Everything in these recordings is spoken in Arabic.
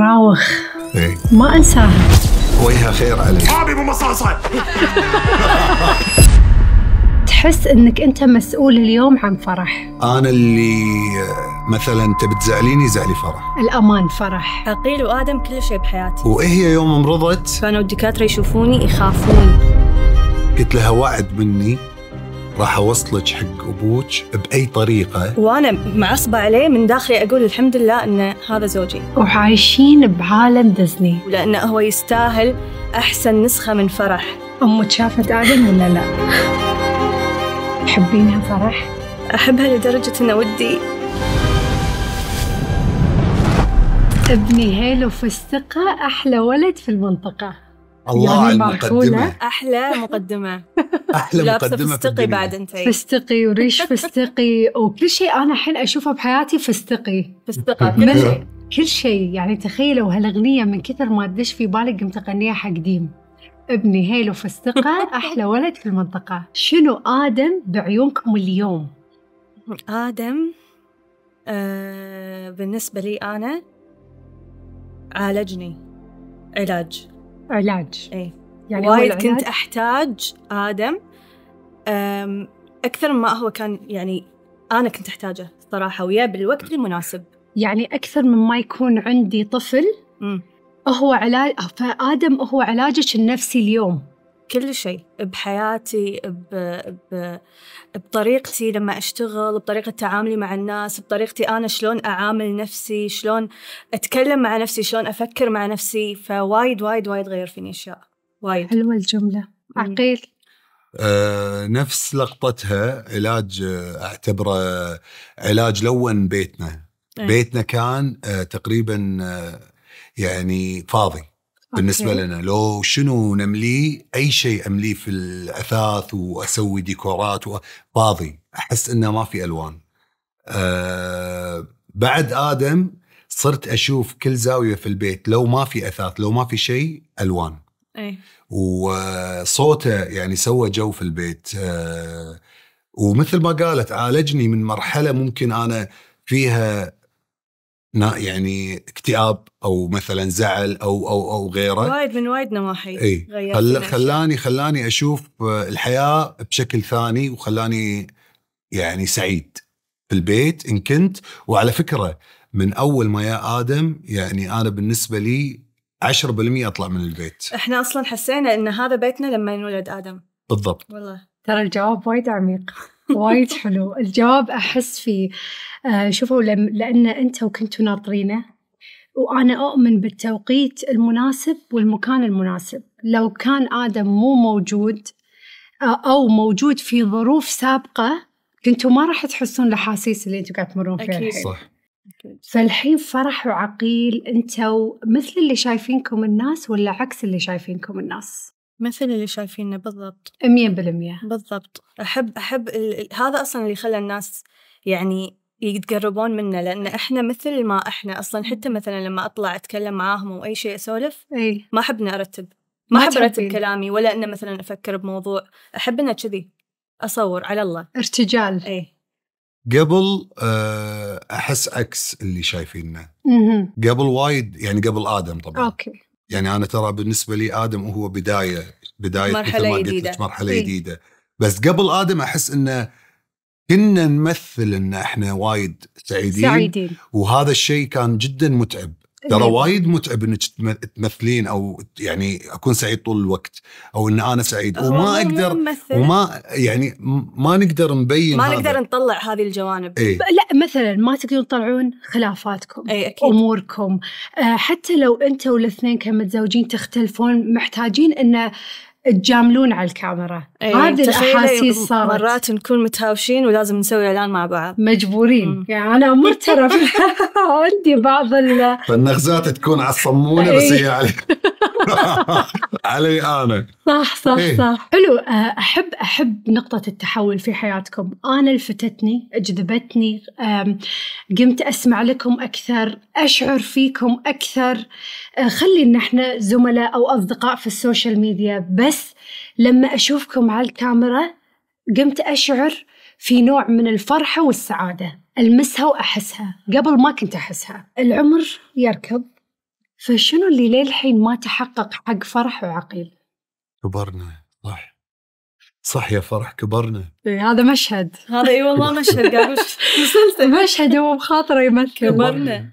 راوخ ايه ما انساها ويها خير عليك حابب مصاصة تحس انك انت مسؤول اليوم عن فرح انا اللي مثلا انت بتزعليني زعلي فرح الامان فرح عقيل وادم كل شيء بحياتي هي يوم مرضت كانوا الدكاتره يشوفوني يخافون قلت لها وعد مني راح اوصلك حق ابوك باي طريقه وانا معصبه عليه من داخلي اقول الحمد لله ان هذا زوجي وعايشين بعالم ديزني لانه هو يستاهل احسن نسخه من فرح امك شافت ادم ولا لا؟ تحبينها فرح؟ احبها لدرجه ان ودي ابني هيلو فستقة أحلى ولد في المنطقة الله يعني المقدمة أحلى مقدمة أحلى مقدمة فستقي بعد أنت فستقي وريش فستقي وكل شيء أنا الحين أشوفه بحياتي فستقي فستقة كل شيء يعني تخيلوا هالأغنية من كثر ما تدش في بالك قمت أغنيها حق ديم ابني هيلو فستقة أحلى ولد في المنطقة شنو آدم بعيونكم اليوم؟ آدم آه بالنسبة لي أنا عالجني علاج علاج اي يعني وايد كنت احتاج ادم اكثر ما هو كان يعني انا كنت احتاجه صراحه ويا بالوقت المناسب يعني اكثر من ما يكون عندي طفل م. هو علاج فادم هو علاجك النفسي اليوم بكل شيء بحياتي ب... ب... بطريقتي لما أشتغل بطريقة تعاملي مع الناس بطريقتي أنا شلون أعامل نفسي شلون أتكلم مع نفسي شلون أفكر مع نفسي فوايد وايد وايد غير فيني أشياء وايد حلوة الجملة عقيل آه نفس لقطتها علاج آه اعتبره علاج لون بيتنا أي. بيتنا كان آه تقريبا آه، يعني فاضي بالنسبه أوكي. لنا لو شنو نمليه اي شيء امليه في الاثاث واسوي ديكورات فاضي احس انه ما في الوان أه بعد ادم صرت اشوف كل زاويه في البيت لو ما في اثاث لو ما في شيء الوان أي. وصوته يعني سوى جو في البيت أه ومثل ما قالت عالجني من مرحله ممكن انا فيها يعني اكتئاب او مثلا زعل او او او غيره وايد من وايد نواحي اي خل... خلاني خلاني اشوف آه، الحياه بشكل ثاني وخلاني يعني سعيد في البيت ان كنت وعلى فكره من اول ما يا ادم يعني انا بالنسبه لي 10% اطلع من البيت احنا اصلا حسينا ان هذا بيتنا لما ينولد ادم بالضبط والله ترى الجواب وايد عميق وايد حلو الجواب أحس فيه آه، شوفوا لأن أنتوا كنتوا ناطرينه وأنا أؤمن بالتوقيت المناسب والمكان المناسب لو كان آدم مو موجود أو موجود في ظروف سابقة كنتوا ما راح تحسون الأحاسيس اللي أنتوا قاعد تمرون فيها أكيد الحين. صح فالحين فرح وعقيل انتوا مثل اللي شايفينكم الناس ولا عكس اللي شايفينكم الناس مثل اللي شايفينه بالضبط 100% بالضبط أحب أحب ال... هذا أصلا اللي خلى الناس يعني يتقربون منا لان احنا مثل ما احنا اصلا حتى مثلا لما اطلع اتكلم معاهم او اي شيء اسولف أي. ما احب اني ارتب ما احب ارتب كلامي ولا انه مثلا افكر بموضوع احب انه كذي اصور على الله ارتجال اي قبل آه، احس عكس اللي شايفينه قبل وايد يعني قبل ادم طبعا اوكي يعني انا ترى بالنسبه لي ادم هو بدايه بدايه مرحله ما جديده قلت مرحله إيه؟ جديده بس قبل ادم احس انه كنا نمثل ان احنا وايد سعيدين, سعيدين. وهذا الشيء كان جدا متعب ترى إيه. وايد متعب انك تمثلين او يعني اكون سعيد طول الوقت او ان انا سعيد وما اقدر ممثل. وما يعني ما نقدر نبين ما هذا. نقدر نطلع هذه الجوانب إيه؟ لا مثلا ما تقدرون تطلعون خلافاتكم أي أكيد. اموركم آه، حتى لو انت والاثنين كمتزوجين تختلفون محتاجين انه تجاملون على الكاميرا أيه. هذه الاحاسيس صارت مرات نكون متهاوشين ولازم نسوي اعلان مع بعض مجبورين مم. يعني انا مرترف عندي بعض ال فالنغزات تكون على الصمونه بس هي إيه. عليك علي انا صح صح إيه؟ صح حلو احب احب نقطه التحول في حياتكم انا لفتتني جذبتني قمت اسمع لكم اكثر اشعر فيكم اكثر خلي ان احنا زملاء او اصدقاء في السوشيال ميديا بس لما اشوفكم على الكاميرا قمت اشعر في نوع من الفرحه والسعاده المسها واحسها قبل ما كنت احسها العمر يركض فشنو اللي للحين ما تحقق حق فرح وعقيل؟ كبرنا صح صح يا فرح كبرنا إيه هذا مشهد هذا اي والله مشهد قاعد مشهد هو بخاطره يمثل كبرنا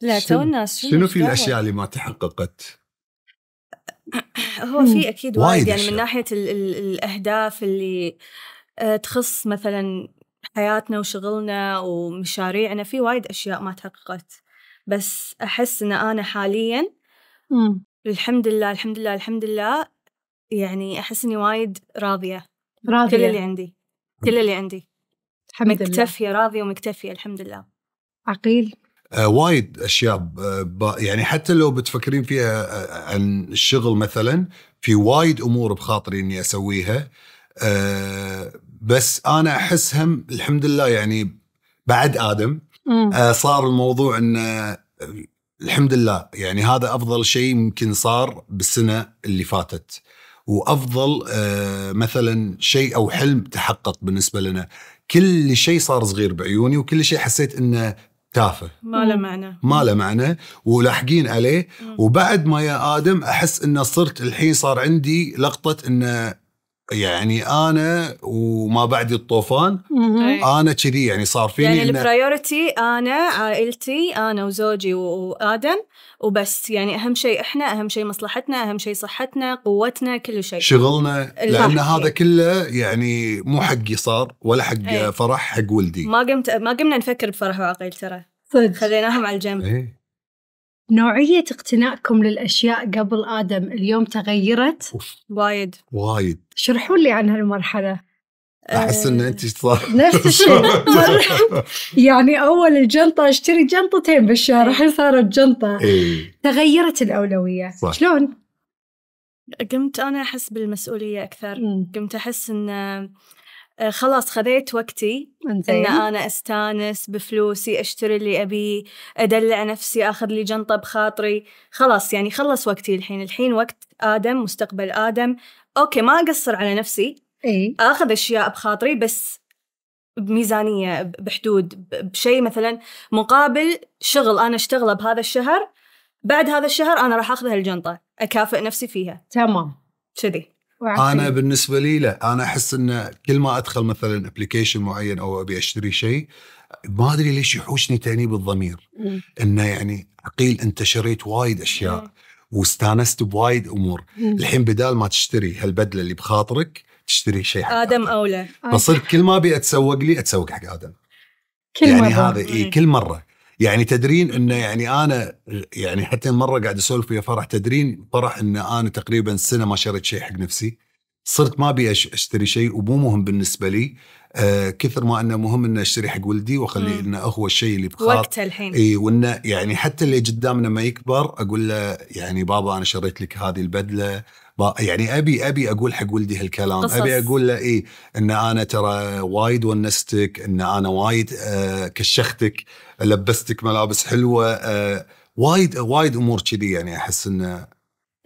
لا تو الناس شنو, شنو في الاشياء اللي ما تحققت؟ هو في اكيد وايد يعني من ناحيه الـ الـ الاهداف اللي آه، تخص مثلا حياتنا وشغلنا ومشاريعنا في وايد اشياء ما تحققت بس أحس إن أنا حاليا مم. الحمد لله الحمد لله الحمد لله يعني أحس إني وايد راضية راضية كل اللي عندي كل اللي عندي الحمد مكتفية راضية ومكتفية الحمد لله عقيل آه وايد اشياء آه، يعني حتى لو بتفكرين فيها آه،, آه عن الشغل مثلا في وايد امور بخاطري اني اسويها آه بس انا احس هم الحمد لله يعني بعد ادم آه صار الموضوع ان آه، الحمد لله يعني هذا افضل شيء ممكن صار بالسنه اللي فاتت وافضل آه مثلا شيء او حلم تحقق بالنسبه لنا كل شيء صار صغير بعيوني وكل شيء حسيت انه تافه ما له معنى ما له معنى ولاحقين عليه وبعد ما يا ادم احس انه صرت الحين صار عندي لقطه انه يعني انا وما بعد الطوفان طيب. انا كذي يعني صار فيني يعني البرايورتي انا عائلتي انا وزوجي وادم وبس يعني اهم شيء احنا اهم شيء مصلحتنا اهم شيء صحتنا قوتنا كل شيء شغلنا لان هذا كله يعني مو حقي صار ولا حق إيه. فرح حق ولدي ما قمت ما قمنا نفكر بفرح وعقيل ترى صدق خليناهم على الجنب إيه. نوعية اقتنائكم للأشياء قبل آدم اليوم تغيرت؟ أوف. وايد وايد شرحوا لي عن هالمرحلة احس ان آه، انت صار نفس الشيء يعني اول الجنطه اشتري جنطتين بالشهر الحين صارت جنطه إيه. تغيرت الاولويه صح. شلون؟ قمت انا احس بالمسؤوليه اكثر قمت احس ان آه، خلاص خذيت وقتي ان انا استانس بفلوسي اشتري اللي ابيه ادلع نفسي اخذ لي جنطه بخاطري خلاص يعني خلص وقتي الحين الحين وقت ادم مستقبل ادم اوكي ما اقصر على نفسي اي اخذ اشياء بخاطري بس بميزانيه بحدود بشيء مثلا مقابل شغل انا اشتغله بهذا الشهر بعد هذا الشهر انا راح اخذ هالجنطه اكافئ نفسي فيها تمام كذي وعشي. انا بالنسبه لي لا انا احس انه كل ما ادخل مثلا ابلكيشن معين او ابي اشتري شيء ما ادري ليش يحوشني تانيب الضمير م. انه يعني عقيل انت شريت وايد اشياء م. واستانست بوايد امور م. الحين بدال ما تشتري هالبدله اللي بخاطرك تشتري شيء حق ادم, آدم. اولى بصير كل ما ابي اتسوق لي اتسوق حق ادم كل يعني مرة. هذا إيه كل مره يعني تدرين انه يعني انا يعني حتى مره قاعد اسولف ويا فرح تدرين فرح ان انا تقريبا سنه ما شريت شيء حق نفسي صرت ما ابي اشتري شيء ومو مهم بالنسبه لي آه كثر ما انه مهم ان اشتري حق ولدي واخليه انه هو الشيء اللي بخاطر وقته الحين اي وانه يعني حتى اللي قدامنا لما يكبر اقول له يعني بابا انا شريت لك هذه البدله يعني ابي ابي اقول حق ولدي هالكلام قصص. ابي اقول له ايه ان انا ترى وايد ونستك ان انا وايد آه كشختك لبستك ملابس حلوه آه وايد وايد امور كذي يعني احس انه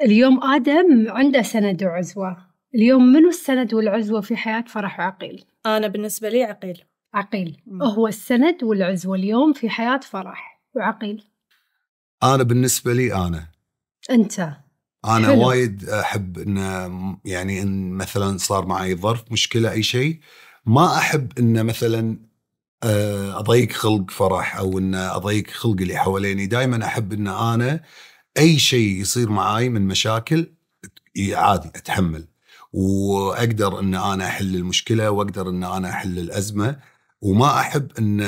اليوم ادم عنده سند وعزوه اليوم منو السند والعزوه في حياه فرح وعقيل انا بالنسبه لي عقيل عقيل مم. هو السند والعزوه اليوم في حياه فرح وعقيل انا بالنسبه لي انا انت انا حلو. وايد احب ان يعني ان مثلا صار معي ظرف مشكله اي شيء ما احب ان مثلا آه، اضيق خلق فرح او ان اضيق خلق اللي حواليني دائما احب ان انا اي شيء يصير معي من مشاكل عادي اتحمل واقدر ان انا احل المشكله واقدر ان انا احل الازمه وما احب ان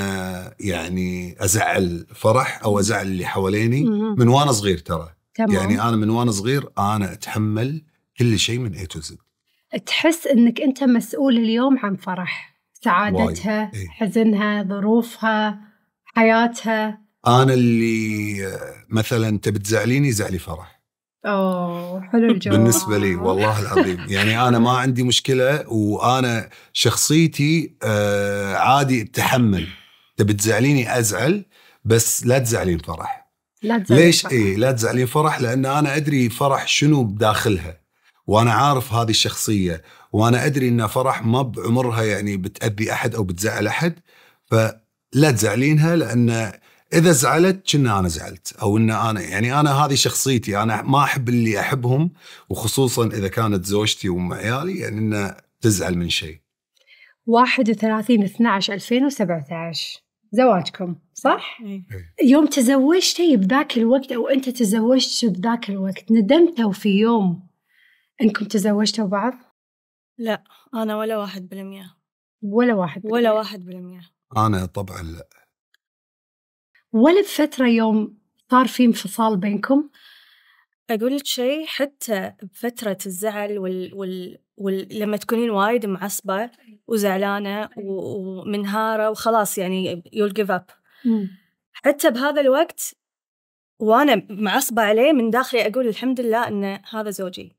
يعني ازعل فرح او ازعل اللي حواليني من وانا صغير ترى تمام. يعني انا من وانا صغير انا اتحمل كل شيء من اي تو زد تحس انك انت مسؤول اليوم عن فرح سعادتها إيه؟ حزنها ظروفها حياتها انا اللي مثلا تبي تزعليني زعلي فرح اوه حلو الجواب بالنسبه لي والله العظيم يعني انا ما عندي مشكله وانا شخصيتي آه، عادي اتحمل تبي تزعليني ازعل بس لا تزعلين فرح لا تزعلي ليش فرح. ايه لا تزعلي فرح لان انا ادري فرح شنو بداخلها وانا عارف هذه الشخصيه وانا ادري ان فرح ما بعمرها يعني بتاذي احد او بتزعل احد فلا تزعلينها لان اذا زعلت كنا انا زعلت او ان انا يعني انا هذه شخصيتي انا ما احب اللي احبهم وخصوصا اذا كانت زوجتي وام عيالي يعني انه تزعل من شيء 31 12 2017 زواجكم صح؟ أي. يوم تزوجتي طيب، بذاك الوقت او انت تزوجت بذاك الوقت ندمتوا في يوم انكم تزوجتوا بعض؟ لا انا ولا واحد بالمية ولا واحد بالمية. ولا واحد بالمية انا طبعا لا ولا بفترة يوم صار في انفصال بينكم؟ أقول لك شيء حتى بفترة الزعل وال, وال... ولما لما تكونين وايد معصبة وزعلانة ومنهارة وخلاص يعني يول جيف اب حتى بهذا الوقت وانا معصبه عليه من داخلي اقول الحمد لله ان هذا زوجي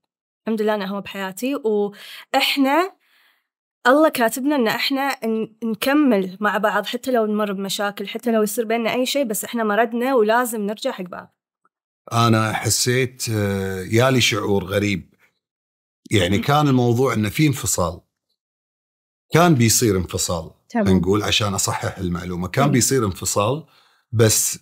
الحمد لله انه هو بحياتي واحنا الله كاتبنا ان احنا نكمل مع بعض حتى لو نمر بمشاكل حتى لو يصير بيننا اي شيء بس احنا مردنا ولازم نرجع حق بعض انا حسيت آه، يالي شعور غريب يعني كان الموضوع انه في انفصال كان بيصير انفصال تمام. نقول عشان اصحح المعلومه كان بيصير انفصال بس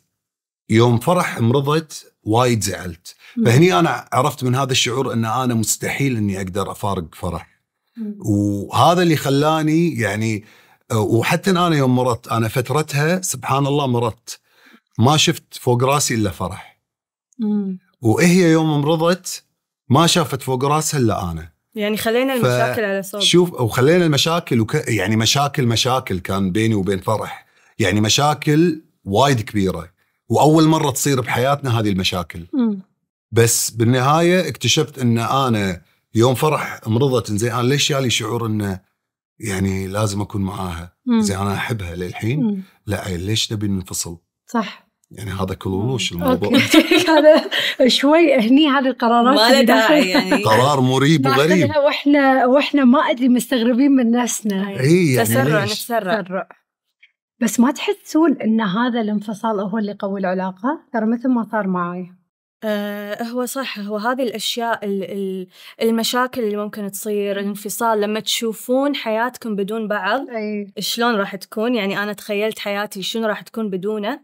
يوم فرح مرضت وايد زعلت فهني انا عرفت من هذا الشعور ان انا مستحيل اني اقدر افارق فرح وهذا اللي خلاني يعني وحتى انا يوم مرضت انا فترتها سبحان الله مرضت ما شفت فوق راسي الا فرح وهي يوم مرضت ما شافت فوق راسها الا انا يعني خلينا المشاكل على صوب شوف وخلينا المشاكل وك... يعني مشاكل مشاكل كان بيني وبين فرح يعني مشاكل وايد كبيره واول مره تصير بحياتنا هذه المشاكل م. بس بالنهايه اكتشفت ان انا يوم فرح مرضت زين انا ليش يالي شعور انه يعني لازم اكون معاها زين انا احبها للحين لا ليش نبي ننفصل صح يعني هذا كلولوش الموضوع هذا شوي هني هذه القرارات ما داعي يعني قرار مريب وغريب واحنا واحنا ما ادري مستغربين من نفسنا اي يعني تسرع نتسرع بس ما تحسون ان هذا الانفصال هو اللي قوي العلاقه؟ ترى مثل ما صار معي آه، هو صح هو هذه الأشياء المشاكل اللي ممكن تصير الانفصال لما تشوفون حياتكم بدون بعض أي. شلون راح تكون يعني أنا تخيلت حياتي شنو راح تكون بدونه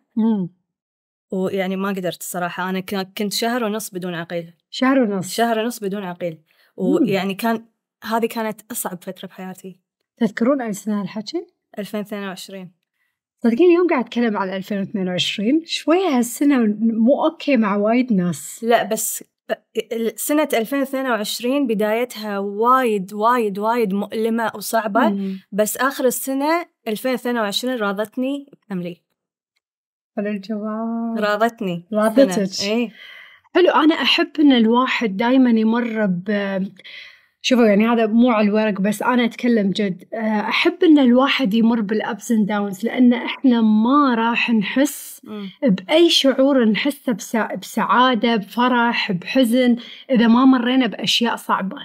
ويعني ما قدرت الصراحة أنا كنت شهر ونص بدون عقيل شهر ونص شهر ونص بدون عقيل ويعني كان هذه كانت أصعب فترة بحياتي تذكرون أي سنة هالحكي؟ 2022 صدقيني يوم قاعد أتكلم على 2022 شوية هالسنة مو أوكي مع وايد ناس لا بس سنة 2022 بدايتها وايد وايد وايد مؤلمة وصعبة مم. بس آخر السنة 2022 راضتني أملي على الجواب راضتني راضتك إيه؟ حلو أنا أحب إن الواحد دائما يمر ب شوفوا يعني هذا مو على الورق بس أنا أتكلم جد آه، أحب إن الواحد يمر بالأبس اند داونز لأن إحنا ما راح نحس بأي شعور نحسه بس بسعادة بفرح بحزن إذا ما مرينا بأشياء صعبة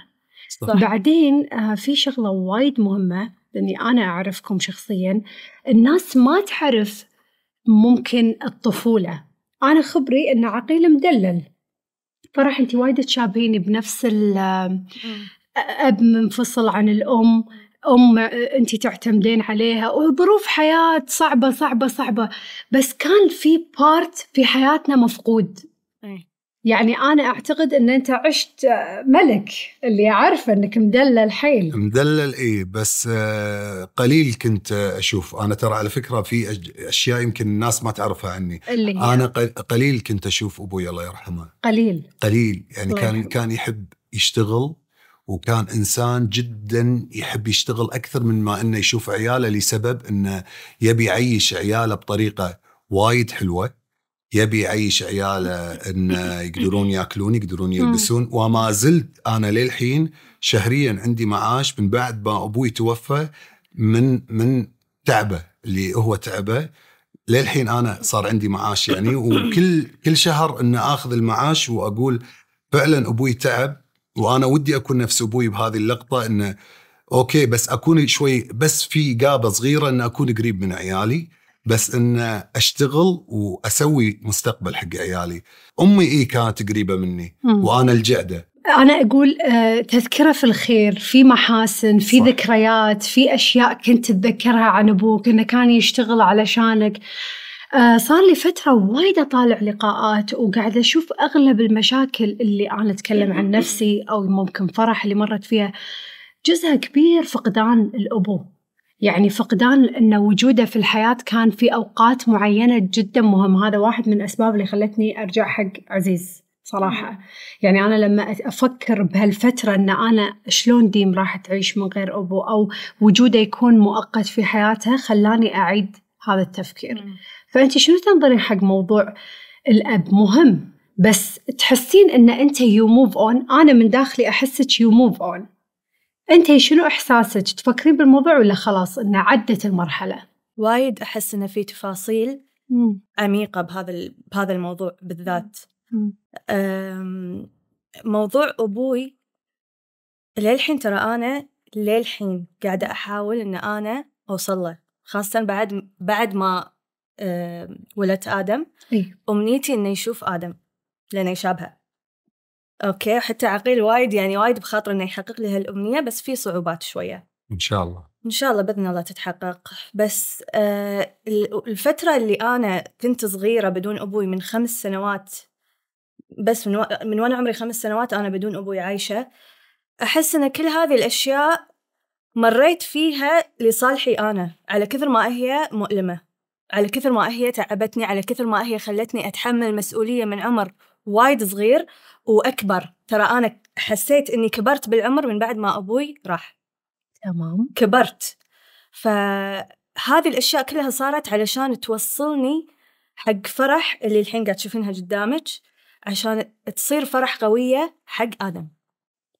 صح. بعدين آه، في شغلة وايد مهمة لأني أنا أعرفكم شخصيا الناس ما تعرف ممكن الطفولة أنا خبري أن عقيل مدلل فرح أنت وايد تشابهيني بنفس أب منفصل عن الأم أم أنت تعتمدين عليها وظروف حياة صعبة صعبة صعبة بس كان في بارت في حياتنا مفقود إيه. يعني أنا أعتقد أن أنت عشت ملك اللي عارفة أنك مدلل حيل مدلل اي بس آه، قليل كنت أشوف أنا ترى على فكرة في أشياء يمكن الناس ما تعرفها عني اللي هي. أنا قليل كنت أشوف أبوي الله يرحمه قليل قليل يعني كان كان يحب يشتغل وكان انسان جدا يحب يشتغل اكثر من ما انه يشوف عياله لسبب انه يبي يعيش عياله بطريقه وايد حلوه يبي يعيش عياله ان يقدرون ياكلون يقدرون يلبسون وما زلت انا للحين شهريا عندي معاش من بعد ما ابوي توفى من من تعبه اللي هو تعبه للحين انا صار عندي معاش يعني وكل كل شهر ان اخذ المعاش واقول فعلا ابوي تعب وانا ودي اكون نفس ابوي بهذه اللقطه انه اوكي بس اكون شوي بس في قابه صغيره ان اكون قريب من عيالي بس ان اشتغل واسوي مستقبل حق عيالي امي اي كانت قريبه مني وانا الجعده انا اقول آه، تذكره في الخير في محاسن في صح. ذكريات في اشياء كنت تتذكرها عن ابوك انه كان يشتغل علشانك آه، صار لي فترة وايد أطالع لقاءات وقاعدة أشوف أغلب المشاكل اللي أنا أتكلم عن نفسي أو ممكن فرح اللي مرت فيها جزء كبير فقدان الأبو يعني فقدان أن وجوده في الحياة كان في أوقات معينة جدا مهم هذا واحد من الأسباب اللي خلتني أرجع حق عزيز صراحة يعني أنا لما أفكر بهالفترة أن أنا شلون ديم راح تعيش من غير أبو أو وجوده يكون مؤقت في حياتها خلاني أعيد هذا التفكير فأنت شنو تنظرين حق موضوع الأب مهم بس تحسين أن أنت يو موف أون أنا من داخلي أحسك يو موف أون انت شنو احساسك تفكرين بالموضوع ولا خلاص انه عدت المرحله وايد احس انه في تفاصيل مم. عميقه بهذا بهذا الموضوع بالذات موضوع ابوي للحين ترى انا للحين قاعده احاول ان انا اوصل له خاصه بعد بعد ما ولدت ادم إيه. امنيتي انه يشوف ادم لانه يشابهه اوكي وحتى عقيل وايد يعني وايد بخاطر انه يحقق لي هالامنيه بس في صعوبات شويه ان شاء الله ان شاء الله باذن الله تتحقق بس آه الفتره اللي انا كنت صغيره بدون ابوي من خمس سنوات بس من, و... من وانا عمري خمس سنوات انا بدون ابوي عايشه احس ان كل هذه الاشياء مريت فيها لصالحي انا على كثر ما هي مؤلمه على كثر ما هي تعبتني على كثر ما هي خلتني اتحمل مسؤوليه من عمر وايد صغير واكبر ترى انا حسيت اني كبرت بالعمر من بعد ما ابوي راح تمام كبرت فهذه الاشياء كلها صارت علشان توصلني حق فرح اللي الحين قاعد تشوفينها قدامك عشان تصير فرح قويه حق ادم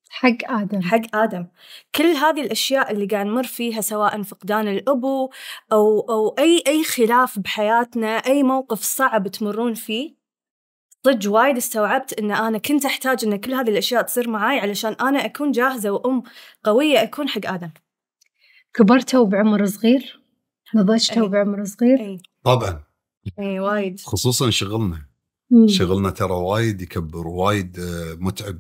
حق آدم حق آدم كل هذه الأشياء اللي قاعد نمر فيها سواء فقدان الأبو أو, أو أي أي خلاف بحياتنا أي موقف صعب تمرون فيه صدق وايد استوعبت ان انا كنت احتاج ان كل هذه الاشياء تصير معاي علشان انا اكون جاهزه وام قويه اكون حق ادم كبرتوا بعمر صغير نضجتوا إيه. بعمر صغير أي. طبعا اي وايد خصوصا شغلنا مم. شغلنا ترى وايد يكبر وايد آه، متعب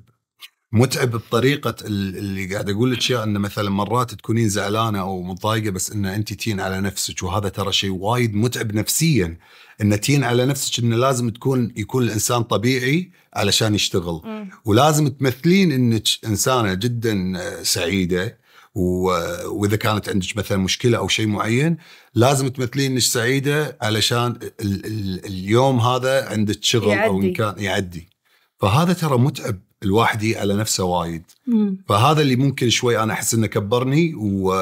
متعب بطريقه اللي قاعد اقول لك اياه انه مثلا مرات تكونين زعلانه او متضايقه بس ان انت تين على نفسك وهذا ترى شيء وايد متعب نفسيا ان تين على نفسك انه لازم تكون يكون الانسان طبيعي علشان يشتغل م. ولازم تمثلين انك انسانه جدا سعيده واذا كانت عندك مثلا مشكله او شيء معين لازم تمثلين انك سعيده علشان ال ال اليوم هذا عندك شغل يعدي. او ان كان يعدي فهذا ترى متعب الواحد يجي على نفسه وايد فهذا اللي ممكن شوي انا احس انه كبرني و...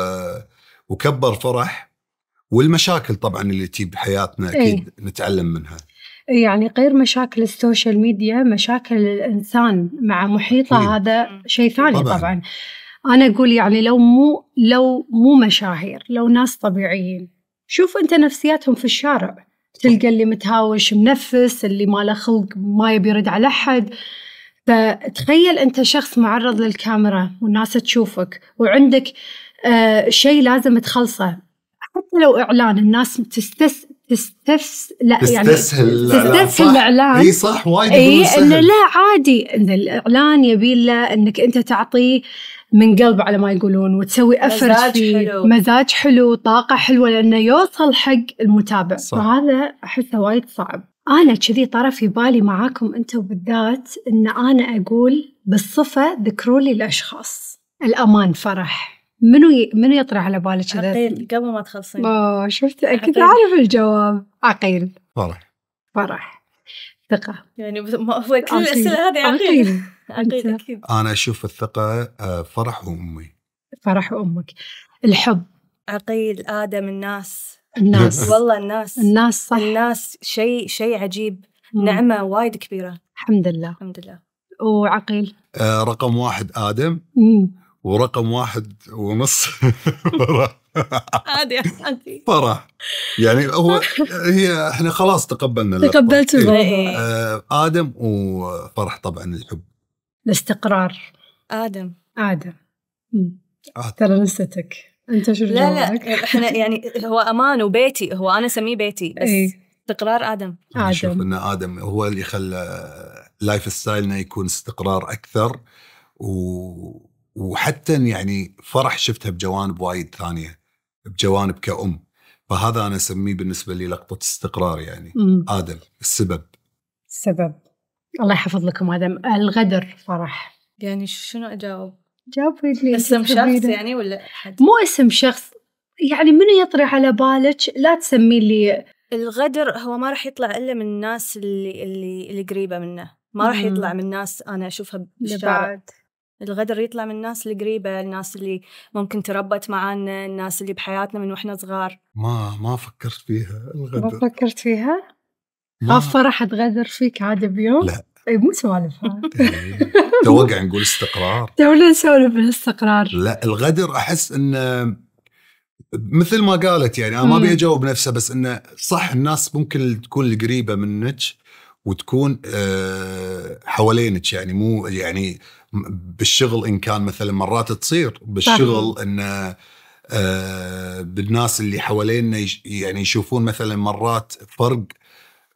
وكبر فرح والمشاكل طبعا اللي تجي بحياتنا إيه. اكيد ايه. نتعلم منها يعني غير مشاكل السوشيال ميديا مشاكل الانسان مع محيطه ايه. هذا شيء ثاني طبعا, طبعاً. انا اقول يعني لو مو لو مو مشاهير لو ناس طبيعيين شوف انت نفسياتهم في الشارع تلقى اللي متهاوش منفس اللي ما له خلق ما يبي يرد على احد فتخيل أنت شخص معرض للكاميرا والناس تشوفك وعندك آه شيء لازم تخلصه حتى لو إعلان الناس تستس تستفس لا تستسهل يعني تستسهل الاعلان اي صح وايد اي انه لا عادي ان الاعلان يبي له انك انت تعطيه من قلب على ما يقولون وتسوي افرت مزاج فيه حلو. مزاج حلو طاقه حلوه لانه يوصل حق المتابع صح. فهذا احسه وايد صعب أنا كذي طرف في بالي معاكم أنتم بالذات إن أنا أقول بالصفة ذكروا لي الأشخاص الأمان فرح منو ي... منو يطرى على بالك كذا؟ عقيل قبل ما تخلصين اوه شفت كنت اعرف الجواب عقيل فرح فرح ثقة يعني ما هو كل الأسئلة هذه عقيل عقيل أكيد أنا أشوف الثقة آه، فرح وأمي فرح وأمك الحب عقيل آدم الناس الناس والله الناس الناس صح الناس شيء شيء عجيب مم. نعمه وايد كبيره الحمد لله الحمد لله وعقيل آه رقم واحد ادم مم. ورقم واحد ونص فرح عادي عادي فرح يعني هو هي احنا خلاص تقبلنا تقبلت إيه. آه ادم وفرح طبعا الحب الاستقرار ادم ادم ترى نسيتك انتشر لا لا احنا يعني هو امان وبيتي هو انا اسميه بيتي بس ايه؟ استقرار ادم ادم شوف ان ادم هو اللي خلى لايف ستايلنا يكون استقرار اكثر و... وحتى يعني فرح شفتها بجوانب وايد ثانيه بجوانب كأم فهذا انا اسميه بالنسبه لي لقطه استقرار يعني مم. ادم السبب السبب الله يحفظ لكم ادم الغدر فرح يعني شنو اجاوب؟ جابوا لي اسم شخص يعني ولا حد؟ مو اسم شخص يعني منو يطري على بالك لا تسمي لي الغدر هو ما راح يطلع الا من الناس اللي اللي, اللي قريبه منه ما راح يطلع من ناس انا اشوفها بعد الغدر يطلع من الناس القريبة الناس اللي ممكن تربت معانا الناس اللي بحياتنا من وإحنا صغار ما ما فكرت فيها الغدر ما فكرت فيها؟ ما فرحت أتغدر فيك عاد بيوم؟ لا اي مو سوالف إيه. تو قاعد نقول استقرار تونا نسولف الاستقرار لا الغدر احس انه مثل ما قالت يعني انا ما ابي اجاوب نفسها بس انه صح الناس ممكن تكون القريبه منك وتكون أه حوالينك يعني مو يعني بالشغل ان كان مثلا مرات تصير بالشغل انه آه بالناس اللي حوالينا يعني يشوفون مثلا مرات فرق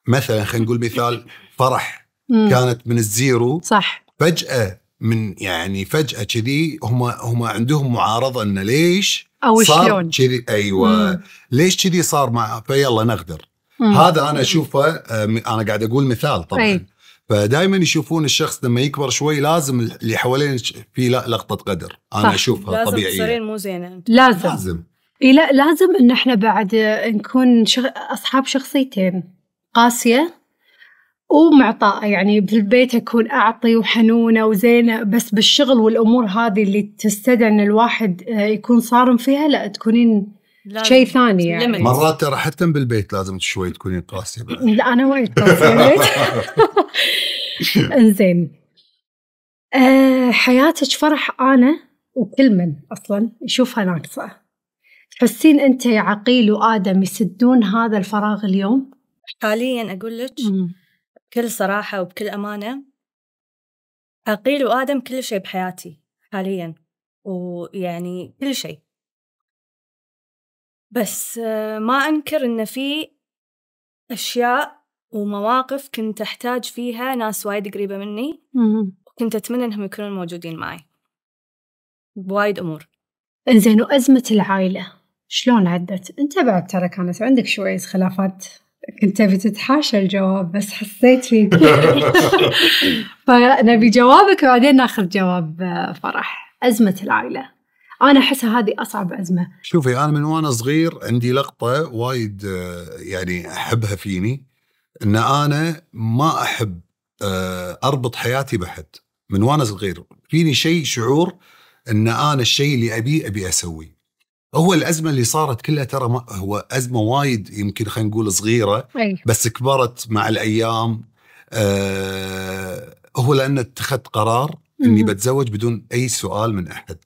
مثلا خلينا نقول مثال فرح مم. كانت من الزيرو صح فجاه من يعني فجاه كذي هم هم عندهم معارضه انه ليش او شلون كذي ايوه مم. ليش كذي صار مع فيلا نغدر مم. هذا انا اشوفه آه، انا قاعد اقول مثال طبعا أي. فدائما يشوفون الشخص لما يكبر شوي لازم اللي حواليه في لقطه قدر انا صح. اشوفها لازم طبيعيه لازم تصيرين مو زينه لازم لازم اي لا لازم ان احنا بعد نكون شغ... اصحاب شخصيتين قاسيه ومعطاء يعني في البيت أكون أعطي وحنونة وزينة بس بالشغل والأمور هذه اللي تستدعي إن الواحد آه، يكون صارم فيها لا تكونين شيء ثاني يعني مرات ترى حتى بالبيت لازم شوي تكونين قاسية لا أنا وايد قاسية انزين آه، حياتك فرح أنا وكل من أصلا يشوفها ناقصة تحسين أنت يا عقيل وآدم يسدون هذا الفراغ اليوم؟ حاليا أقول لك بكل صراحة وبكل أمانة عقيل وآدم كل شيء بحياتي حاليا ويعني كل شيء بس ما أنكر إن في أشياء ومواقف كنت أحتاج فيها ناس وايد قريبة مني وكنت أتمنى إنهم يكونون موجودين معي بوايد أمور إنزين وأزمة العائلة شلون عدت؟ أنت بعد ترى كانت عندك شوية خلافات كنت تتحاشى الجواب بس حسيت فيك فنبي جوابك وبعدين ناخذ جواب آه، فرح أزمة العائلة أنا أحسها هذه أصعب أزمة شوفي أنا من وأنا صغير عندي لقطة وايد آه، يعني أحبها فيني أن أنا ما أحب آه، أربط حياتي بحد من وأنا صغير فيني شيء شعور أن أنا الشيء اللي أبيه أبي أسويه هو الازمه اللي صارت كلها ترى ما هو ازمه وايد يمكن خلينا نقول صغيره أي. بس كبرت مع الايام آه هو لان اتخذت قرار اني بتزوج بدون اي سؤال من احد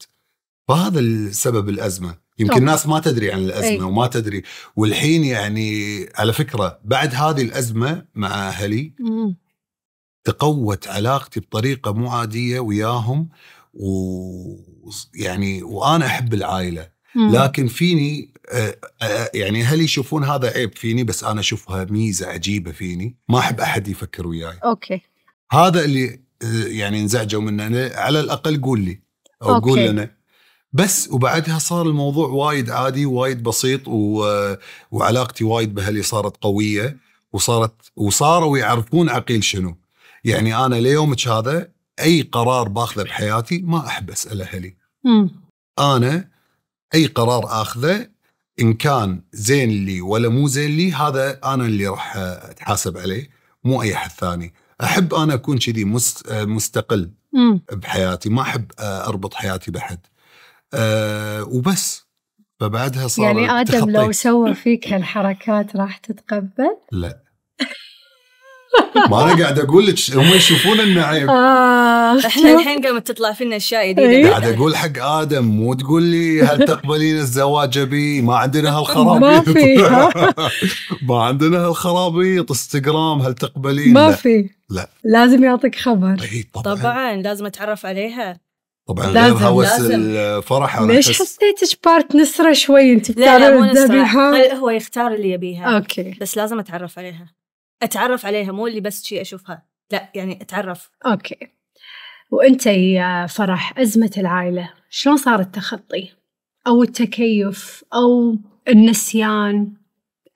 فهذا السبب الازمه يمكن الناس ما تدري عن الازمه أي. وما تدري والحين يعني على فكره بعد هذه الازمه مع اهلي تقوت علاقتي بطريقه مو عاديه وياهم ويعني وانا احب العائله لكن فيني آه، آه، آه، يعني هل يشوفون هذا عيب فيني بس انا اشوفها ميزه عجيبه فيني ما احب احد يفكر وياي اوكي هذا اللي يعني انزعجوا منه على الاقل قول لي او أوكي. قول لنا بس وبعدها صار الموضوع وايد عادي وايد بسيط و... وعلاقتي وايد بهلي صارت قويه وصارت وصاروا يعرفون عقيل شنو يعني انا ليومك هذا اي قرار باخذه بحياتي ما احب اسال اهلي انا اي قرار اخذه ان كان زين لي ولا مو زين لي هذا انا اللي راح اتحاسب عليه مو اي احد ثاني احب انا اكون كذي مستقل بحياتي ما احب اربط حياتي بحد أه وبس فبعدها صار يعني ادم لو سوى فيك هالحركات راح تتقبل؟ لا ما انا قاعد اقول لك هم يشوفون انه عيب آه. احنا الحين قامت تطلع فينا اشياء جديده إيه. قاعد اقول حق ادم مو تقول لي هل تقبلين الزواج بي ما عندنا هالخرابيط ما, في ما عندنا هالخرابيط انستغرام هل تقبلين ما في لا لازم يعطيك خبر اي طبعا طبعا لازم اتعرف عليها طبعا لازم غير هوس الفرح انا ليش حسيتك بارت نسره شوي انت لا لا مو نسره هو يختار اللي يبيها اوكي بس لازم اتعرف عليها اتعرف عليها مو اللي بس شي اشوفها لا يعني اتعرف اوكي وانت يا فرح ازمه العائله شلون صار التخطي او التكيف او النسيان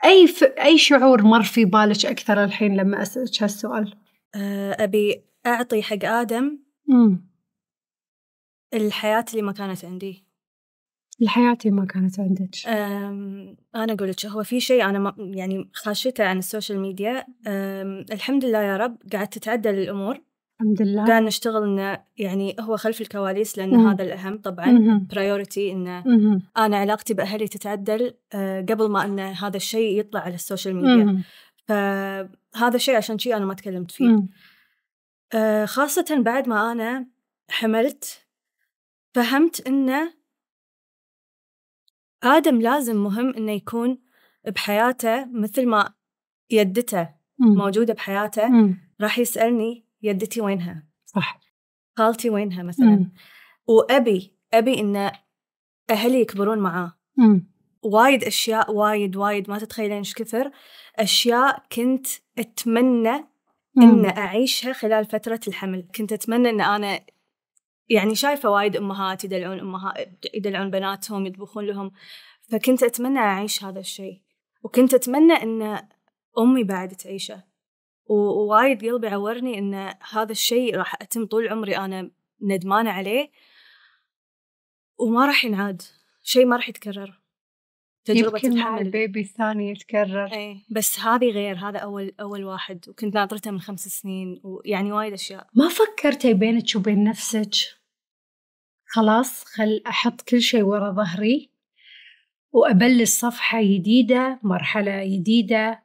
اي ف... اي شعور مر في بالك اكثر الحين لما اسالك هالسؤال آه، ابي اعطي حق ادم مم. الحياه اللي ما كانت عندي لحياتي ما كانت عندك انا اقول لك هو في شيء انا ما يعني خاشته عن السوشيال ميديا الحمد لله يا رب قاعد تتعدل الامور الحمد لله قاعد نشتغل انه يعني هو خلف الكواليس لان هذا الاهم طبعا برايورتي انه انا علاقتي باهلي تتعدل أه، قبل ما إنه هذا الشيء يطلع على السوشيال ميديا فهذا الشيء عشان شيء انا ما تكلمت فيه أه، خاصة بعد ما أنا حملت فهمت إنه آدم لازم مهم إنه يكون بحياته مثل ما يدته مم. موجودة بحياته مم. راح يسألني يدتي وينها صح خالتي وينها مثلا مم. وأبي أبي إن أهلي يكبرون معاه وايد أشياء وايد وايد ما تتخيلين إيش كثر أشياء كنت أتمنى مم. إن أعيشها خلال فترة الحمل كنت أتمنى إن أنا يعني شايفه وايد امهات يدلعون امهات يدلعون بناتهم يطبخون لهم فكنت اتمنى اعيش هذا الشيء وكنت اتمنى ان امي بعد تعيشه ووايد قلبي عورني ان هذا الشيء راح اتم طول عمري انا ندمانه عليه وما راح ينعاد شيء ما راح يتكرر تجربة يمكن مع البيبي الثاني يتكرر ايه بس هذه غير هذا أول أول واحد وكنت ناطرته من خمس سنين ويعني وايد أشياء ما فكرتي بينك وبين نفسك خلاص خل أحط كل شيء ورا ظهري وأبلش صفحة جديدة مرحلة جديدة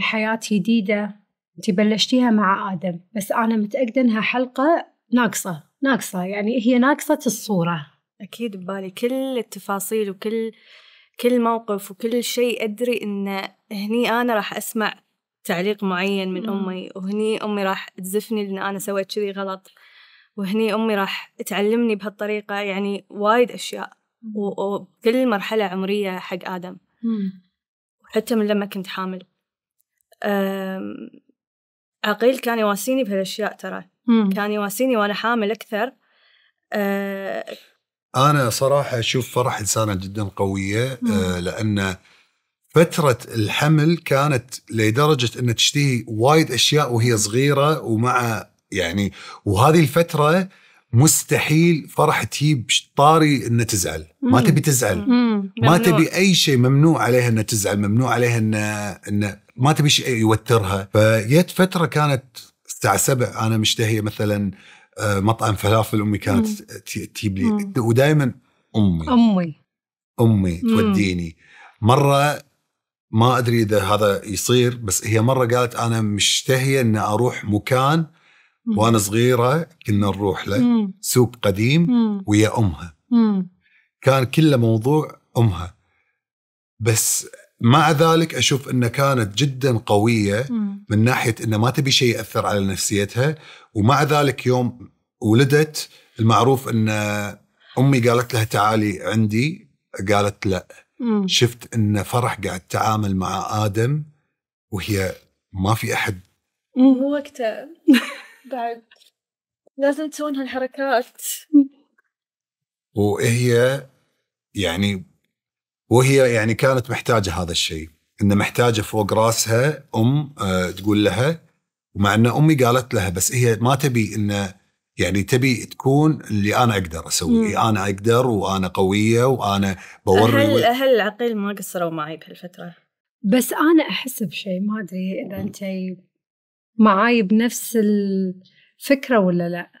حياة جديدة أنت بلشتيها مع آدم بس أنا متأكدة إنها حلقة ناقصة ناقصة يعني هي ناقصة الصورة أكيد ببالي كل التفاصيل وكل كل موقف وكل شيء أدري إن هني أنا راح أسمع تعليق معين من أمي وهني أمي راح تزفني لأن أنا سويت كذي غلط وهني أمي راح تعلمني بهالطريقة يعني وايد أشياء وكل مرحلة عمرية حق آدم حتى من لما كنت حامل عقيل كان يواسيني بهالأشياء ترى كان يواسيني وأنا حامل أكثر أه، أنا صراحة أشوف فرح إنسانة جدا قوية أه، لأن فترة الحمل كانت لدرجة أن تشتهي وايد أشياء وهي صغيرة ومع يعني وهذه الفتره مستحيل فرح تجيب طاري ان تزعل ما تبي تزعل ما تبي اي شيء ممنوع عليها ان تزعل ممنوع عليها ان إن ما تبي شيء يوترها فجت فتره كانت الساعه 7 انا مشتهيه مثلا آه، مطعم فلافل امي كانت تجيب لي ودائما امي امي امي توديني مره ما ادري اذا هذا يصير بس هي مره قالت انا مشتهيه ان اروح مكان وانا صغيره كنا نروح له سوق قديم ويا امها كان كله موضوع امها بس مع ذلك اشوف انها كانت جدا قويه من ناحيه انها ما تبي شيء ياثر على نفسيتها ومع ذلك يوم ولدت المعروف ان امي قالت لها تعالي عندي قالت لا شفت ان فرح قاعد تعامل مع ادم وهي ما في احد مو وقتها بعد لازم تسوون هالحركات وهي يعني وهي يعني كانت محتاجه هذا الشيء انه محتاجه فوق راسها ام آه، تقول لها ومع ان امي قالت لها بس هي ما تبي انه يعني تبي تكون اللي انا اقدر اسويه، انا اقدر وانا قويه وانا بوري اهل و... اهل العقيل ما قصروا معي بهالفتره بس انا احس بشيء ما ادري اذا انت معاي بنفس الفكرة ولا لا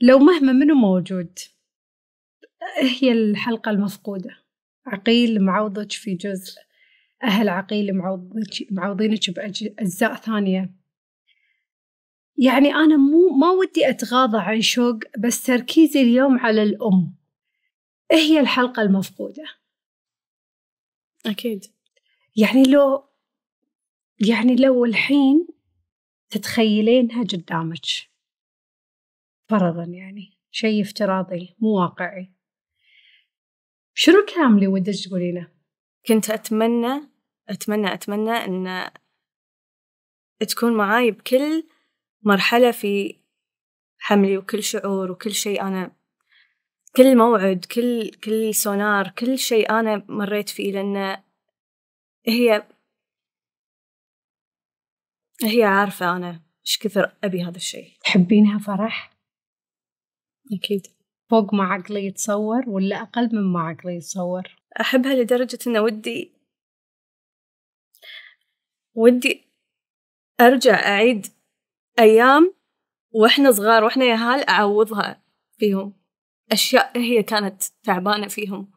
لو مهما منه موجود هي الحلقة المفقودة عقيل معوضك في جزء أهل عقيل معوضينك بأجزاء ثانية يعني أنا مو ما ودي أتغاضى عن شوق بس تركيزي اليوم على الأم هي الحلقة المفقودة أكيد يعني لو يعني لو الحين تتخيلينها قدامك فرضا يعني شيء افتراضي مو واقعي شنو الكلام اللي ودك تقولينه؟ كنت أتمنى أتمنى أتمنى أن تكون معاي بكل مرحلة في حملي وكل شعور وكل شيء أنا كل موعد كل كل سونار كل شيء أنا مريت فيه لأن هي هي عارفة أنا إيش كثر أبي هذا الشيء تحبينها فرح؟ أكيد فوق ما عقلي يتصور ولا أقل مما عقلي يتصور؟ أحبها لدرجة أنه ودي ودي أرجع أعيد أيام وإحنا صغار وإحنا ياهال أعوضها فيهم أشياء هي كانت تعبانة فيهم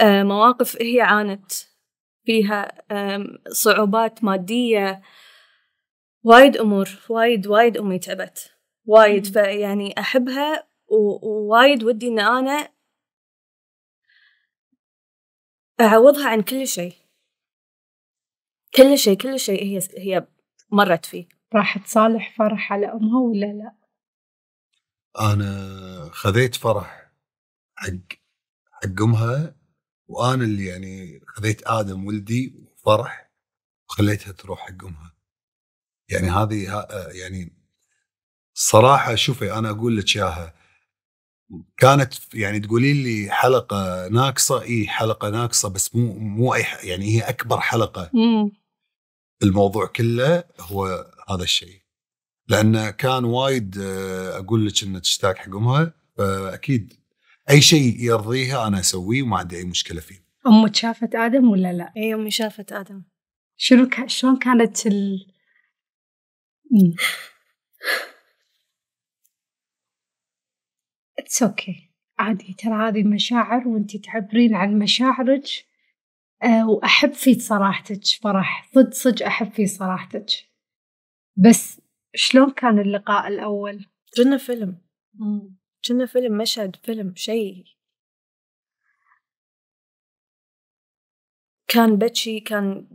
آه، مواقف هي عانت فيها صعوبات مادية وايد أمور وايد وايد أمي تعبت وايد فيعني أحبها ووايد ودي إن أنا أعوضها عن كل شيء كل شيء كل شيء هي هي مرت فيه راح تصالح فرح على أمها ولا لا؟ أنا خذيت فرح حق حق أمها وأنا اللي يعني خذيت آدم ولدي وفرح وخليتها تروح حق أمها يعني هذه يعني صراحه شوفي انا اقول لك اياها كانت يعني تقولين لي حلقه ناقصه اي حلقه ناقصه بس مو مو اي يعني هي اكبر حلقه مم. الموضوع كله هو هذا الشيء لانه كان وايد آه، اقول لك إن تشتاق حق امها فاكيد اي شيء يرضيها انا اسويه وما عندي اي مشكله فيه امك شافت ادم ولا لا؟ اي امي شافت ادم شنو شلون كانت ال... اتس mm. اوكي okay. عادي ترى هذه المشاعر وانت تعبرين عن مشاعرك آه، واحب في صراحتك فرح صدق صدق احب في صراحتك بس شلون كان اللقاء الاول كنا فيلم mm. كنا فيلم مشهد فيلم شيء كان بتشي كان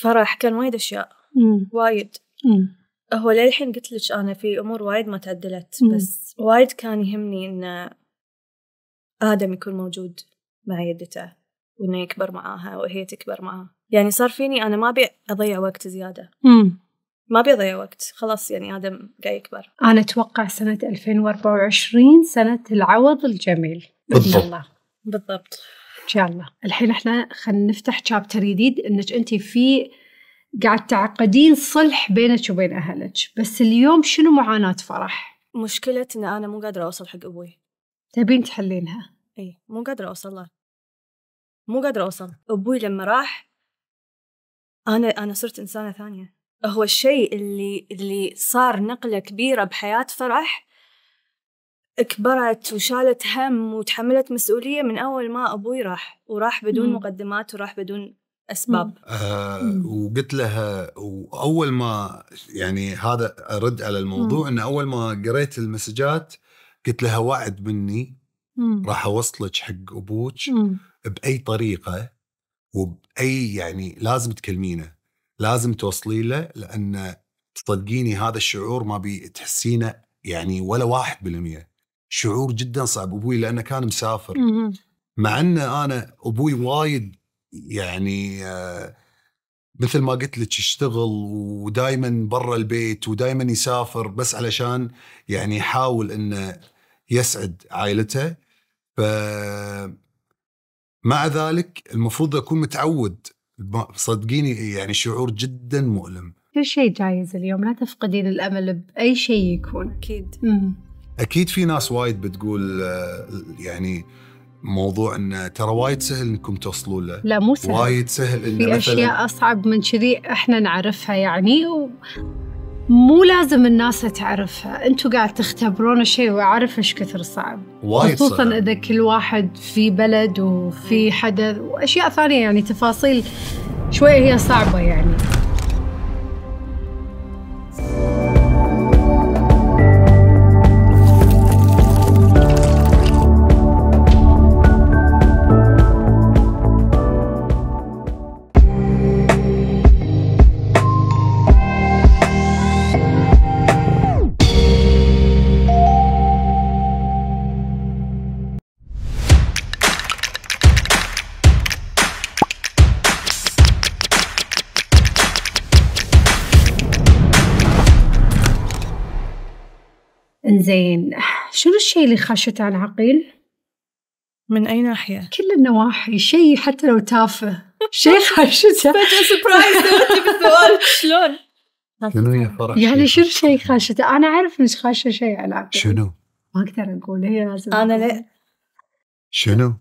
فرح كان وايد اشياء مم. Mm. وايد مم. هو للحين قلت لك انا في امور وايد ما تعدلت بس وايد كان يهمني ان ادم يكون موجود مع يدته وانه يكبر معاها وهي تكبر معاه يعني صار فيني انا ما ابي اضيع وقت زياده مم. ما ابي اضيع وقت خلاص يعني ادم قاعد يكبر انا اتوقع سنه 2024 سنه العوض الجميل باذن الله بالضبط ان شاء الله الحين احنا خلينا نفتح شابتر جديد انك انت في قاعد تعقدين صلح بينك وبين أهلك بس اليوم شنو معاناة فرح؟ مشكلة إن أنا مو قادرة أوصل حق أبوي تبين تحلينها؟ إي مو قادرة أوصل له مو قادرة أوصل أبوي لما راح أنا أنا صرت إنسانة ثانية هو الشيء اللي اللي صار نقلة كبيرة بحياة فرح كبرت وشالت هم وتحملت مسؤولية من أول ما أبوي راح وراح بدون مقدمات وراح بدون اسباب آه وقلت لها واول ما يعني هذا ارد على الموضوع ان اول ما قريت المسجات قلت لها وعد مني راح اوصلك حق ابوك باي طريقه وباي يعني لازم تكلمينه لازم توصلي له لان تصدقيني هذا الشعور ما بتحسينه يعني ولا واحد بالمية شعور جدا صعب ابوي لانه كان مسافر مع ان انا ابوي وايد يعني آه، مثل ما قلت لك يشتغل ودائما برا البيت ودائما يسافر بس علشان يعني يحاول انه يسعد عائلته ف مع ذلك المفروض اكون متعود صدقيني يعني شعور جدا مؤلم كل شيء جايز اليوم لا تفقدين الامل باي شيء يكون اكيد م- اكيد في ناس وايد بتقول آه، يعني موضوع انه ترى وايد سهل انكم توصلوا له لا مو سهل وايد سهل إن في اشياء اصعب من كذي احنا نعرفها يعني و... مو لازم الناس تعرفها انتم قاعد تختبرون شيء واعرف ايش كثر صعب وايد خصوصا صعب. اذا كل واحد في بلد وفي حدث واشياء ثانيه يعني تفاصيل شويه هي صعبه يعني شنو الشيء اللي خشته على العقيل؟ من أي ناحية؟ كل النواحي شيء حتى لو تافه شيء خشته فجأة سبرايز شلون؟ شنو يا فرح؟ يعني شنو شيء خشته؟ أنا أعرف مش خاشة شيء على العقيل شنو؟ ما أقدر أقول هي لازم أنا لا شنو؟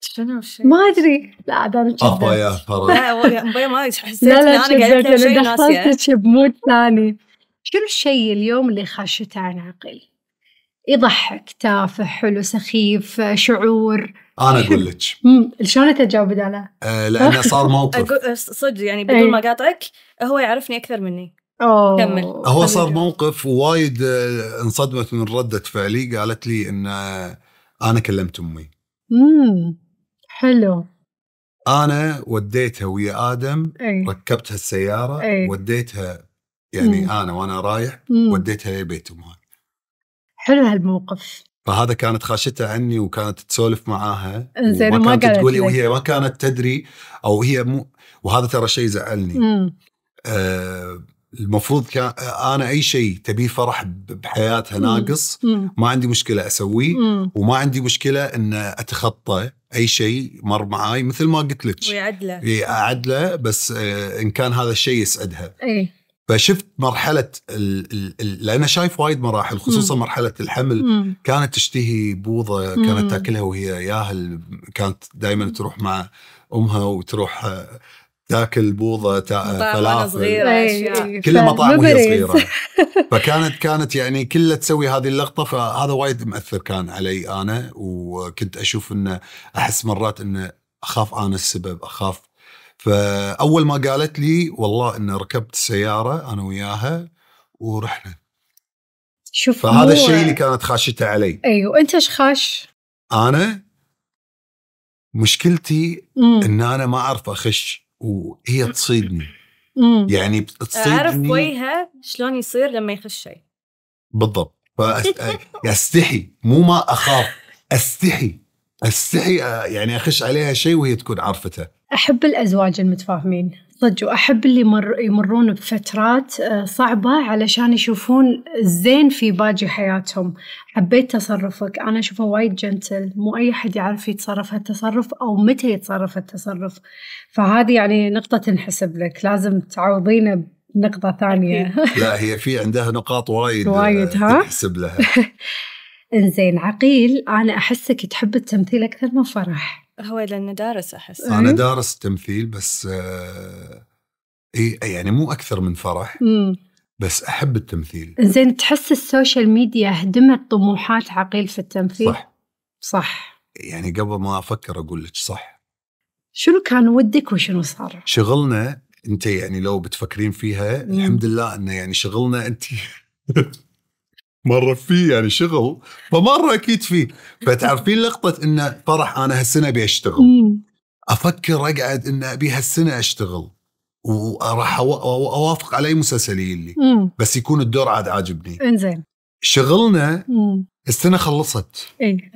شنو شنو ما ادري لا انا ابا يا فرح لا ما حسيت لا لا انا قالت شيء ناسي بمود ثاني شنو الشيء اليوم اللي خشته عن عقلي؟ يضحك تافه حلو سخيف شعور انا اقول لك شلون تجاوب على؟ آه لانه صار موقف صدق يعني بدون إيه. ما اقاطعك هو يعرفني اكثر مني أوه. كمل هو صار موقف ووايد آه، انصدمت من رده فعلي قالت لي ان آه، انا كلمت امي امم حلو انا وديتها ويا ادم أي. ركبتها السياره أي. وديتها يعني مم. انا وانا رايح مم. وديتها بيت امها حلو هالموقف فهذا كانت خاشتها عني وكانت تسولف معاها زين وما كانت تقولي وهي ما كانت تدري او هي مو وهذا ترى شيء زعلني آه المفروض كان انا اي شيء تبيه فرح بحياتها مم. ناقص مم. ما عندي مشكله اسويه وما عندي مشكله ان اتخطى اي شيء مر معاي مثل ما قلت لك ويعدله اعدله بس آه، ان كان هذا الشيء يسعدها اي فشفت مرحلة ال ال لأن شايف وايد مراحل خصوصا مم. مرحلة الحمل مم. كانت تشتهي بوضة كانت تاكلها وهي ياهل كانت دائما تروح مع أمها وتروح آه، تاكل بوضه تا... فلافل صغيره أي إيه، كل مطاعم وهي صغيره فكانت كانت يعني كلها تسوي هذه اللقطه فهذا وايد مأثر كان علي انا وكنت اشوف انه احس مرات انه اخاف انا السبب اخاف فاول ما قالت لي والله ان ركبت سياره انا وياها ورحنا شوف فهذا الشيء اللي كانت خاشته علي ايوه انت ايش خاش؟ انا مشكلتي مم. ان انا ما اعرف اخش وهي تصيدني مم. يعني تصيدني اعرف وجهها شلون يصير لما يخش شيء بالضبط فاستحي مو ما اخاف استحي استحي آه، يعني اخش عليها شيء وهي تكون عارفته أحب الأزواج المتفاهمين صدق وأحب اللي مر يمرون بفترات آه، صعبة علشان يشوفون الزين في باقي حياتهم حبيت تصرفك أنا أشوفه وايد جنتل مو أي حد يعرف يتصرف هالتصرف أو متى يتصرف هالتصرف فهذه يعني نقطة تنحسب لك لازم تعوضينا نقطة ثانية لا هي في عندها نقاط وايد آه، وايد ها تحسب لها انزين عقيل أنا أحسك تحب التمثيل أكثر من فرح هو لانه دارس احس انا دارس تمثيل بس آه يعني مو اكثر من فرح مم. بس احب التمثيل زين تحس السوشيال ميديا هدمت طموحات عقيل في التمثيل صح صح يعني قبل ما افكر اقول لك صح شنو كان ودك وشنو صار شغلنا انت يعني لو بتفكرين فيها مم. الحمد لله انه يعني شغلنا انت مره في يعني شغل فمره اكيد في فتعرفين لقطه انه فرح انا هالسنه ابي اشتغل افكر اقعد انه ابي هالسنه اشتغل وراح اوافق على اي مسلسل لي بس يكون الدور عاد عاجبني انزين شغلنا السنه خلصت اي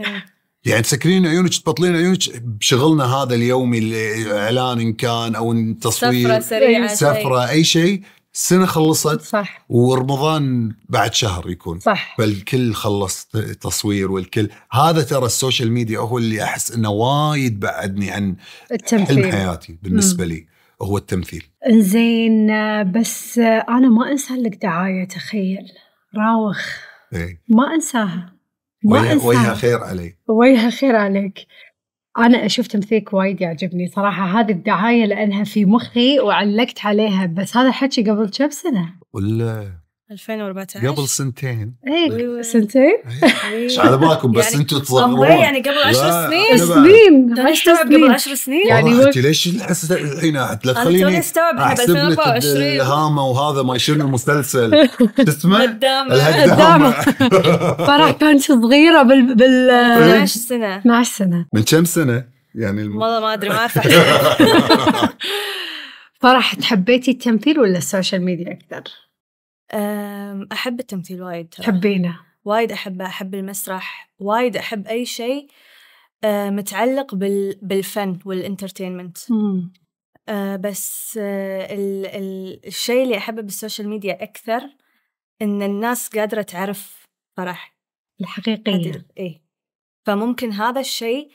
يعني تسكرين عيونك تبطلين عيونك بشغلنا هذا اليومي الاعلان ان كان او التصوير سفره سريعه سفره اي شيء السنه خلصت صح ورمضان بعد شهر يكون صح فالكل خلص تصوير والكل هذا ترى السوشيال ميديا هو اللي احس انه وايد بعدني عن التمثيل حلم حياتي بالنسبه مم. لي هو التمثيل زين بس انا ما انسى لك دعايه تخيل راوخ ايه؟ ما انساها ما ويها, انساها ويها خير علي ويها خير عليك أنا اشوف تمثيلك وايد يعجبني صراحة هذه الدعاية لأنها في مخي وعلقت عليها بس هذا حكي قبل كم سنة؟ ولا 2014 قبل سنتين اي أيوة. سنتين؟ ايش على بالكم بس انتم يعني انتوا تظلمون يعني قبل 10 سنين سنين قبل 10 سنين يعني انت ليش الحس الحين لا تخليني احسب لك الهامه وهذا ما شنو المسلسل اسمه الهدامه فرح كانت صغيره بال بال 12 سنه 12 سنه من كم سنه؟ يعني والله ما ادري ما اعرف فرح تحبيتي التمثيل ولا السوشيال ميديا اكثر؟ أحب التمثيل وايد حبينه وايد أحبه أحب المسرح وايد أحب أي شيء آه، متعلق بال... بالفن والانترتينمنت آه، بس آه، ال... ال... الشيء اللي أحبه بالسوشيال ميديا أكثر إن الناس قادرة تعرف فرح الحقيقية إيه فممكن هذا الشيء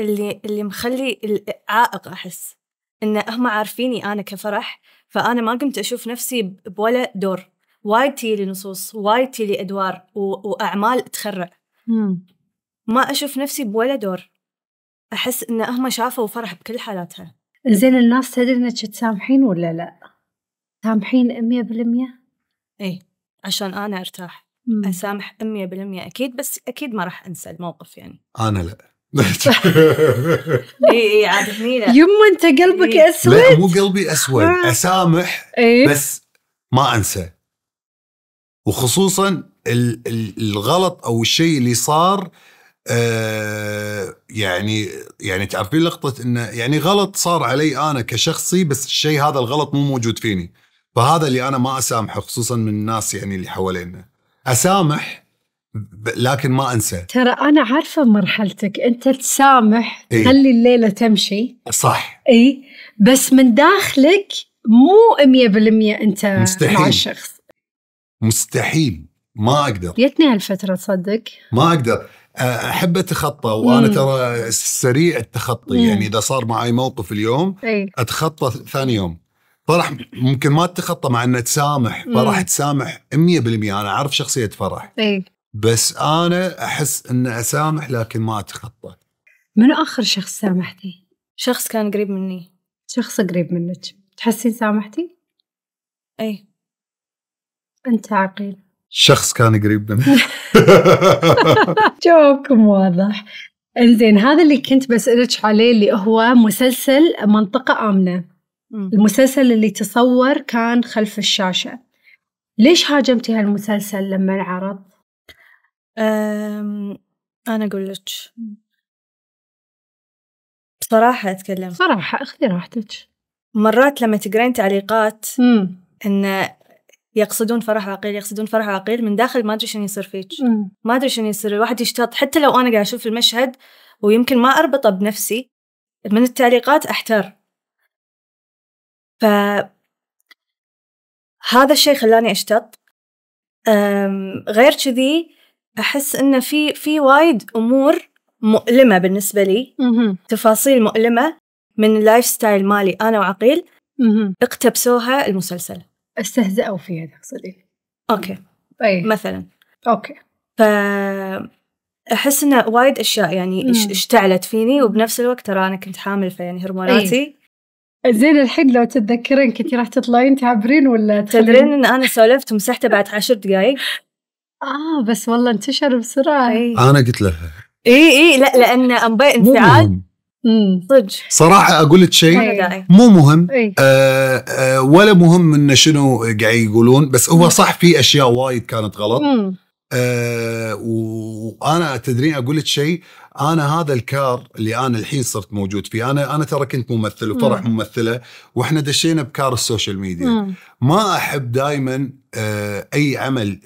اللي اللي مخلي عائق أحس ان هم عارفيني انا كفرح فانا ما قمت اشوف نفسي بولا دور وايد تيلي نصوص وايد تيلي ادوار و... واعمال تخرع ما اشوف نفسي بولا دور احس ان هم شافوا فرح بكل حالاتها زين الناس تدري انك تسامحين ولا لا سامحين 100% اي عشان انا ارتاح مم. اسامح 100% اكيد بس اكيد ما راح انسى الموقف يعني انا لا اي اي إيه، عاد يما انت قلبك إيه. اسود لا مو قلبي اسود آه. اسامح إيه. بس ما انسى وخصوصا الغلط او الشيء اللي صار آه، يعني يعني تعرفين لقطه انه يعني غلط صار علي انا كشخصي بس الشيء هذا الغلط مو موجود فيني فهذا اللي انا ما اسامحه خصوصا من الناس يعني اللي حوالينا اسامح لكن ما انسى ترى انا عارفه مرحلتك انت تسامح إيه؟ خلي الليله تمشي صح اي بس من داخلك مو 100% انت مستحيل. مع الشخص مستحيل ما اقدر جتني هالفتره تصدق ما اقدر احب اتخطى وانا مم. ترى سريع التخطي مم. يعني اذا صار معي موقف اليوم أي. اتخطى ثاني يوم فرح ممكن ما تتخطى مع انه تسامح فرح مم. تسامح 100% انا اعرف شخصيه فرح أي. بس انا احس ان اسامح لكن ما اتخطى منو اخر شخص سامحتي؟ شخص كان قريب مني شخص قريب منك تحسين سامحتي؟ اي انت عقيل شخص كان قريب مني جوابكم واضح انزين هذا اللي كنت بسألك عليه اللي هو مسلسل منطقة آمنة المسلسل اللي تصور كان خلف الشاشة ليش هاجمتي هالمسلسل لما انعرض؟ أنا أقول لك بصراحة أتكلم صراحة أخذي راحتك مرات لما تقرين تعليقات مم. إن يقصدون فرح عقيل يقصدون فرح عقيل من داخل ما أدري شنو يصير فيك ما أدري شنو يصير الواحد يشتاط حتى لو أنا قاعد أشوف المشهد ويمكن ما أربطه بنفسي من التعليقات أحتار ف هذا الشيء خلاني أشتط غير كذي احس انه في في وايد امور مؤلمه بالنسبه لي مم. تفاصيل مؤلمه من اللايف ستايل مالي انا وعقيل مم. اقتبسوها المسلسل استهزأوا فيها تقصدي اوكي أي. مثلا اوكي ف احس انه وايد اشياء يعني مم. اشتعلت فيني وبنفس الوقت ترى انا كنت حامل فيعني هرموناتي زين الحين لو تتذكرين كنتي راح تطلعين تعبرين ولا تدرين ان انا سولفت ومسحته بعد عشر دقائق اه بس والله انتشر بسرعه إيه. انا قلت لها اي اي لا لان انباء انفعال صدق صراحه اقول لك شيء مو مهم إيه. آه آه ولا مهم انه شنو قاعد يقولون بس هو صح في اشياء وايد كانت غلط آه وانا تدرين اقول لك شيء انا هذا الكار اللي انا الحين صرت موجود فيه انا انا ترى كنت ممثل وفرح مم. ممثله واحنا دشينا بكار السوشيال ميديا مم. ما احب دائما آه، اي عمل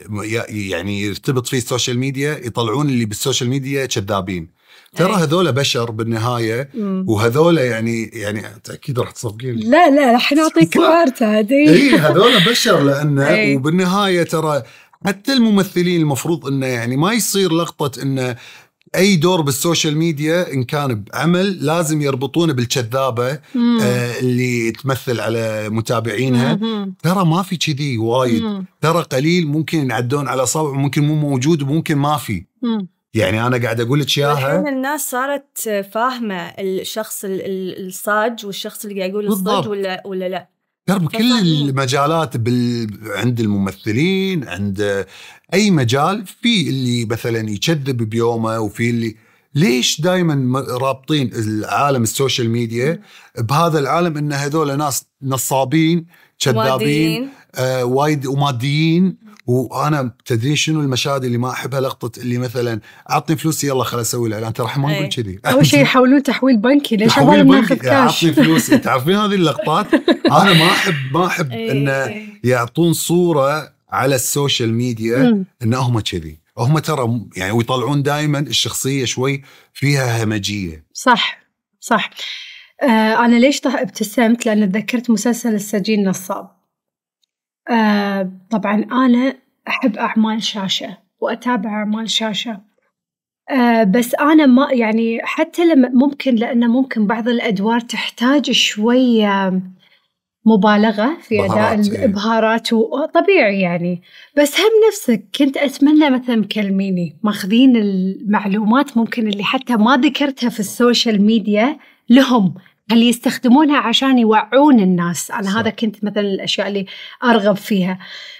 يعني يرتبط فيه السوشيال ميديا يطلعون اللي بالسوشيال ميديا كذابين ترى إيه. هذول بشر بالنهايه وهذول يعني يعني اكيد راح تصفقين لا لا راح نعطيك كارت عادي اي هذول بشر لانه إيه. وبالنهايه ترى حتى الممثلين المفروض انه يعني ما يصير لقطه انه اي دور بالسوشيال ميديا ان كان بعمل لازم يربطونه بالكذابه آه اللي تمثل على متابعينها مم. ترى ما في كذي وايد ترى قليل ممكن ينعدون على صبع ممكن مو موجود وممكن ما في يعني انا قاعد اقول لك اياها الناس صارت فاهمه الشخص الصاج والشخص اللي قاعد يقول الصج ولا ولا لا ترى بكل المجالات بال... عند الممثلين عند اي مجال في اللي مثلا يكذب بيومه وفي اللي ليش دائما رابطين العالم السوشيال ميديا بهذا العالم ان هذول ناس نصابين كذابين آه وايد وماديين وانا تدري شنو المشاهد اللي ما احبها لقطه اللي مثلا اعطني فلوسي يلا خل اسوي الاعلان ترى احنا ما نقول إيه. كذي اول شيء يحولون تحويل بنكي ليش ما ناخذ كاش اعطني فلوسي تعرفين هذه اللقطات انا ما احب ما احب إيه، انه إيه. يعطون صوره على السوشيال ميديا انهم كذي هم ترى يعني ويطلعون دائما الشخصيه شوي فيها همجيه صح صح آه انا ليش ابتسمت لان تذكرت مسلسل السجين نصاب آه طبعا انا احب اعمال شاشه واتابع اعمال شاشه آه بس انا ما يعني حتى لما ممكن لانه ممكن بعض الادوار تحتاج شويه مبالغة في أداء إيه. البهارات وطبيعي يعني بس هم نفسك كنت أتمنى مثلا مكلميني ماخذين المعلومات ممكن اللي حتى ما ذكرتها في السوشيال ميديا لهم اللي يستخدمونها عشان يوعون الناس انا صح. هذا كنت مثلا الاشياء اللي ارغب فيها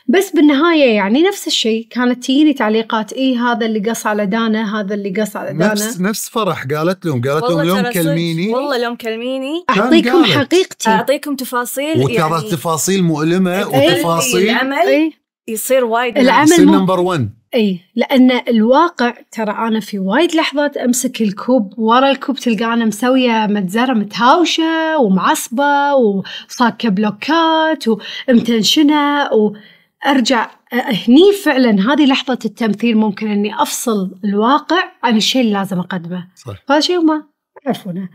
بس بالنهايه يعني نفس الشيء كانت تجيني تعليقات اي هذا اللي قص على دانا هذا اللي قص على دانا نفس نفس فرح قالت لهم قالت لهم يوم كلميني والله يوم كلميني اعطيكم حقيقتي اعطيكم تفاصيل وترى يعني تفاصيل مؤلمه إيه، وتفاصيل العمل إيه. يصير وايد العمل يصير نمبر 1 اي لان الواقع ترى انا في وايد لحظات امسك الكوب ورا الكوب تلقانا مسويه متزره متهاوشه ومعصبه وصاكه بلوكات ومتنشنه وارجع هني فعلا هذه لحظه التمثيل ممكن اني افصل الواقع عن الشيء اللي لازم اقدمه صح. هذا شيء ما يعرفونه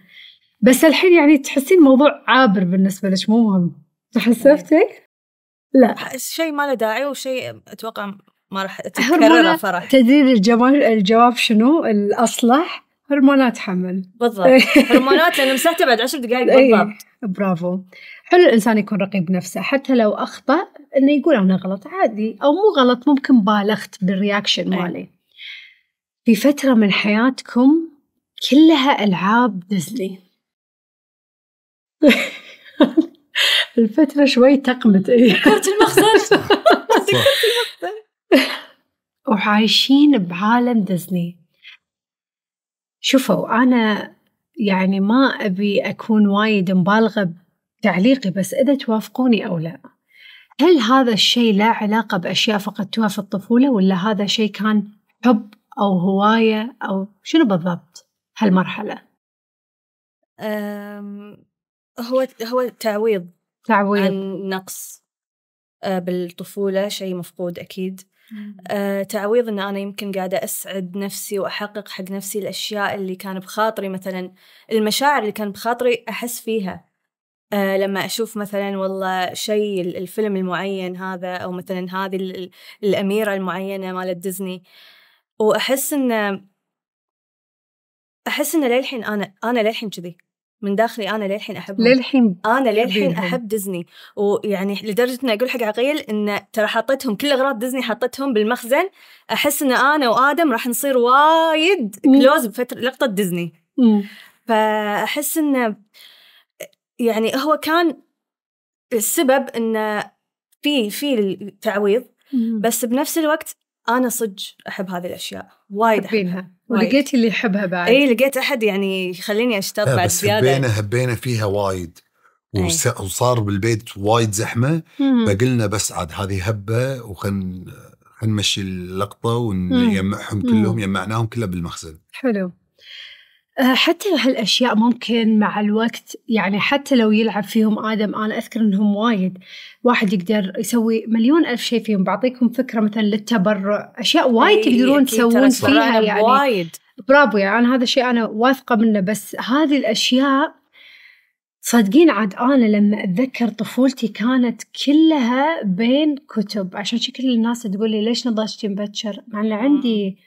بس الحين يعني تحسين الموضوع عابر بالنسبه لك مو مهم تحسفتي؟ إيه. إيه؟ لا شيء ما له داعي وشيء اتوقع ما راح تتكرر فرح تدرين الجواب شنو الأصلح هرمونات حمل بالضبط هرمونات لأن مسحته بعد عشر دقائق إيه، بالضبط أيه. برافو حلو الإنسان يكون رقيب نفسه حتى لو أخطأ إنه يقول أنا غلط عادي أو مو غلط ممكن بالغت بالرياكشن إيه. مالي في فترة من حياتكم كلها ألعاب ديزني الفترة شوي تقمت اي ذكرت المخزن ذكرت المخزن وعايشين بعالم ديزني شوفوا أنا يعني ما أبي أكون وايد مبالغة بتعليقي بس إذا توافقوني أو لا هل هذا الشيء لا علاقة بأشياء فقدتوها في الطفولة ولا هذا شيء كان حب أو هواية أو شنو بالضبط هالمرحلة؟ هو هو تعويض تعويض عن نقص آه، بالطفولة شيء مفقود أكيد آه تعويض ان انا يمكن قاعده اسعد نفسي واحقق حق نفسي الاشياء اللي كان بخاطري مثلا المشاعر اللي كان بخاطري احس فيها آه لما اشوف مثلا والله شيء الفيلم المعين هذا او مثلا هذه الاميره المعينه مالت ديزني واحس ان احس ان للحين انا انا للحين كذي من داخلي انا للحين احب للحين انا للحين احب ديزني ويعني لدرجه اني اقول حق عقيل ان ترى حطيتهم كل اغراض ديزني حطيتهم بالمخزن احس ان انا وادم راح نصير وايد كلوز بفتره لقطه ديزني مم. فاحس انه يعني هو كان السبب انه في في التعويض بس بنفس الوقت انا صدق احب هذه الاشياء وايد احبها ولقيتي اللي يحبها بعد اي لقيت احد يعني يخليني اشتغل بعد بس زياده هبينا هبينا فيها وايد إيه. وصار بالبيت وايد زحمه فقلنا بس عاد هذه هبه وخلنا نمشي اللقطه ونجمعهم كلهم جمعناهم كلها بالمخزن حلو أه، حتى هالأشياء ممكن مع الوقت يعني حتى لو يلعب فيهم آدم أنا أذكر إنهم وايد واحد يقدر يسوي مليون ألف شيء فيهم بعطيكم فكرة مثلا للتبرع أشياء وايد تقدرون تسوون فيها يعني وايد برافو يعني هذا الشيء أنا واثقة منه بس هذه الأشياء صدقين عاد أنا لما أتذكر طفولتي كانت كلها بين كتب عشان شكل الناس تقول لي ليش نضجتي مبكر مع أن عندي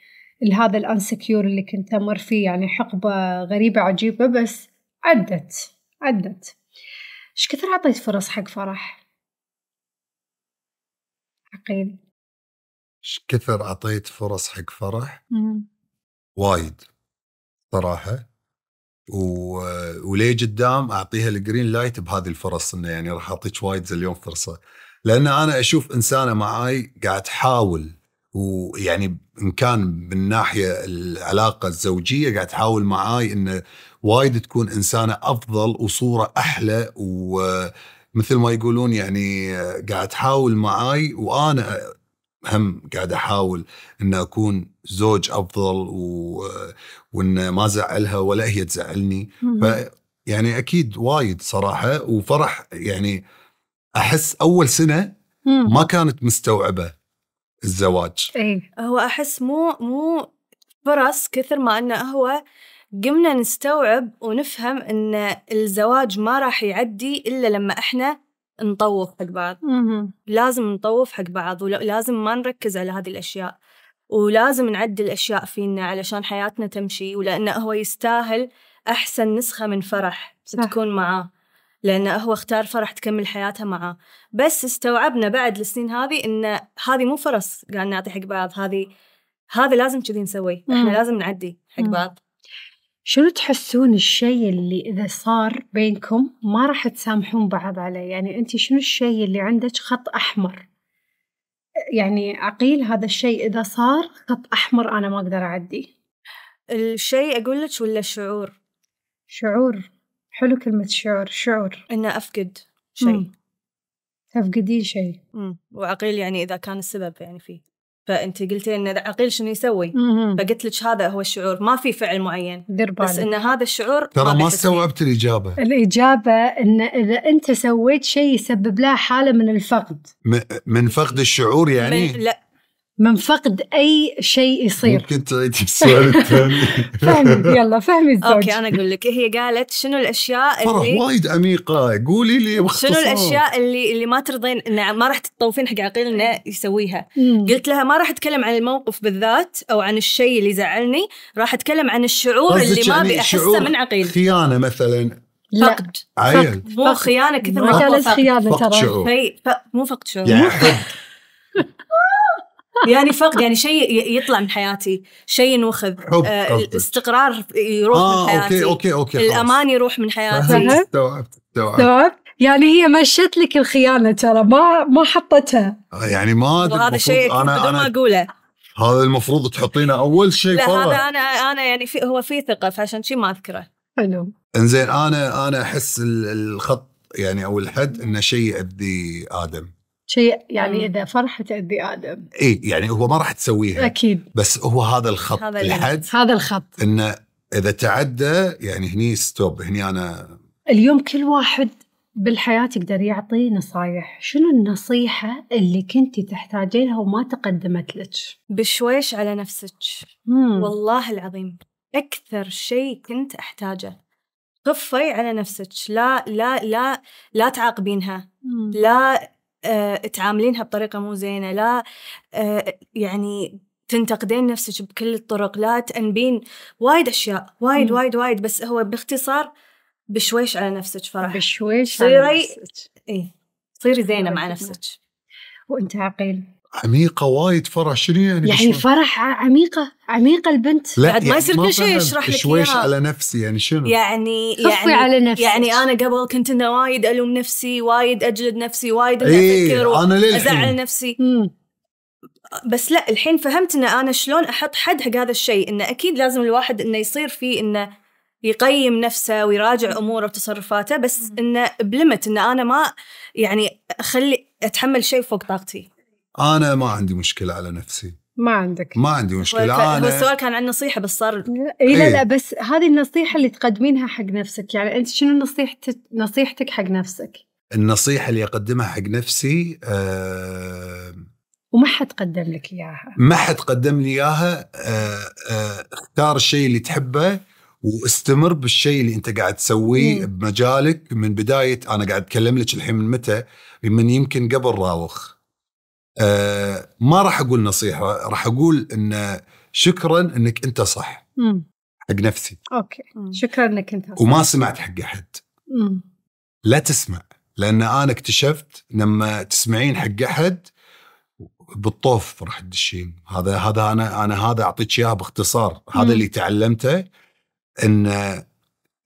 لهذا الانسكيور اللي كنت امر فيه يعني حقبه غريبه عجيبه بس عدت عدت ايش كثر عطيت فرص حق فرح عقيل ايش كثر عطيت فرص حق فرح مم. وايد صراحه و... وليه قدام اعطيها الجرين لايت بهذه الفرص انه يعني راح اعطيك وايد اليوم فرصه لان انا اشوف انسانه معاي قاعد تحاول ويعني ان كان من ناحيه العلاقه الزوجيه قاعد تحاول معاي انه وايد تكون انسانه افضل وصوره احلى ومثل ما يقولون يعني قاعد تحاول معاي وانا هم قاعد احاول ان اكون زوج افضل و... وان ما ازعلها ولا هي تزعلني ف يعني اكيد وايد صراحه وفرح يعني احس اول سنه ما كانت مستوعبه الزواج اي هو احس مو مو فرص كثر ما انه هو قمنا نستوعب ونفهم ان الزواج ما راح يعدي الا لما احنا نطوف حق بعض مم. لازم نطوف حق بعض ولازم ما نركز على هذه الاشياء ولازم نعدل الاشياء فينا علشان حياتنا تمشي ولانه هو يستاهل احسن نسخه من فرح صح. تكون معاه لأنه هو اختار فرح تكمل حياتها معاه بس استوعبنا بعد السنين هذه إن هذه مو فرص قاعد نعطي حق بعض هذه هذا لازم كذي نسوي إحنا لازم نعدي حق بعض شنو تحسون الشيء اللي إذا صار بينكم ما راح تسامحون بعض عليه يعني أنت شنو الشيء اللي عندك خط أحمر يعني عقيل هذا الشيء إذا صار خط أحمر أنا ما أقدر اعدي الشيء أقول لك ولا الشعور شعور حلو كلمة شعور شعور إنه أفقد شيء تفقدين شيء وعقيل يعني إذا كان السبب يعني فيه فأنت قلتي إن عقيل شنو يسوي فقلت لك هذا هو الشعور ما في فعل معين بس إن هذا الشعور ترى ما استوعبت الإجابة الإجابة إن إذا أنت سويت شيء يسبب لها حالة من الفقد من فقد الشعور يعني من لا من فقد اي شيء يصير ممكن تعيدي السؤال الثاني فهمت يلا فهمي الزوج اوكي انا اقول لك هي قالت شنو الاشياء اللي وايد عميقه قولي لي باختصار شنو الاشياء اللي اللي ما ترضين انه ما راح تطوفين حق عقيل انه يسويها مم. قلت لها ما راح اتكلم عن الموقف بالذات او عن الشيء اللي زعلني راح اتكلم عن الشعور اللي ما يعني ابي احسه من عقيل خيانه مثلا لا. فقد عيل مو خيانه كثر ما قالت خيانه ترى مو فقد شعور يعني يعني فقد يعني شيء يطلع من حياتي شيء ينوخذ حب آه، الاستقرار يروح آه من حياتي أوكي أوكي أوكي الأمان يروح من حياتي استوعبت استوعبت يعني هي مشت لك الخيانه ترى ما ما حطتها آه، يعني ما وهذا شيء انا انا ما اقوله هذا المفروض تحطينه اول شيء لا فرق. هذا انا انا يعني في هو في ثقه فعشان شيء ما اذكره حلو انزين انا انا احس الخط يعني او الحد انه شيء يؤذي ادم شيء يعني اذا فرحت ادي ادم اي يعني هو ما راح تسويها اكيد بس هو هذا الخط هذا الحد هذا الخط انه اذا تعدى يعني هني ستوب هني انا اليوم كل واحد بالحياة يقدر يعطي نصايح شنو النصيحة اللي كنتي تحتاجينها وما تقدمت لك بشويش على نفسك والله العظيم أكثر شيء كنت أحتاجه خفي على نفسك لا لا لا لا تعاقبينها لا آه، تعاملينها بطريقه مو زينه لا آه، يعني تنتقدين نفسك بكل الطرق لا تأنبين وايد أشياء وايد مم. وايد وايد بس هو باختصار بشويش على نفسك فرح بشويش على نفسك اي صيري زينة مع نفسك وأنت عقيل عميقة وايد فرح شنو يعني؟ يعني فرح عميقة عميقة البنت لا بعد يعني ما يصير كل شيء يشرح لك شويش على نفسي يعني شنو؟ يعني يعني على نفسي يعني انا قبل كنت انه وايد الوم نفسي وايد اجلد نفسي وايد ايه انا ليش؟ ازعل نفسي بس لا الحين فهمت ان انا شلون احط حد حق هذا الشيء انه اكيد لازم الواحد انه يصير فيه انه يقيم نفسه ويراجع اموره وتصرفاته بس انه بلمت انه انا ما يعني اخلي اتحمل شيء فوق طاقتي انا ما عندي مشكله على نفسي ما عندك ما عندي مشكله هو انا السؤال كان عن نصيحه بس صار لا إيه؟ لا, إيه. لا بس هذه النصيحه اللي تقدمينها حق نفسك يعني انت شنو نصيحتك نصيحتك حق نفسك النصيحه اللي اقدمها حق نفسي آه وما حد قدم لك اياها ما حد قدم لي اياها آه آه اختار الشيء اللي تحبه واستمر بالشيء اللي انت قاعد تسويه بمجالك من بدايه انا قاعد اتكلم لك الحين من متى من يمكن قبل راوخ آه ما راح اقول نصيحه راح اقول ان شكرا انك انت صح مم. حق نفسي اوكي مم. شكرا انك انت صح. وما سمعت حق احد مم. لا تسمع لان انا اكتشفت لما تسمعين حق احد بالطوف راح تدشين هذا هذا انا انا هذا اعطيك اياه باختصار هذا مم. اللي تعلمته ان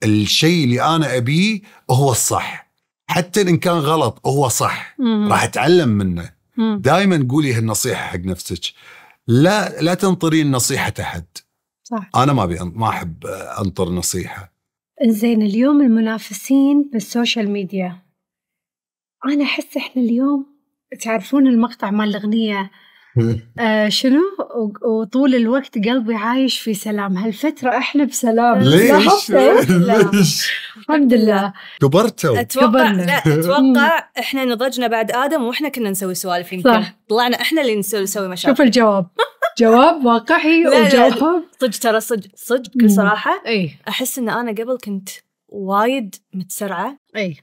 الشيء اللي انا ابيه هو الصح حتى ان كان غلط هو صح راح اتعلم منه دائما قولي هالنصيحه حق نفسك لا لا تنطرين نصيحه احد صح انا ما ابي ما احب انطر نصيحه زين اليوم المنافسين بالسوشيال ميديا انا احس احنا اليوم تعرفون المقطع مال الاغنيه آه شنو وطول الوقت قلبي عايش في سلام هالفترة احنا بسلام ليش؟ ليش؟ الحمد لله كبرتوا اتوقع لا اتوقع احنا نضجنا بعد ادم واحنا كنا نسوي سوالف يمكن طلعنا احنا اللي نسوي نسوي مشاكل شوف الجواب جواب واقعي وجواب صدق ترى صدق صدق بكل صراحة احس ان انا قبل كنت وايد متسرعة اي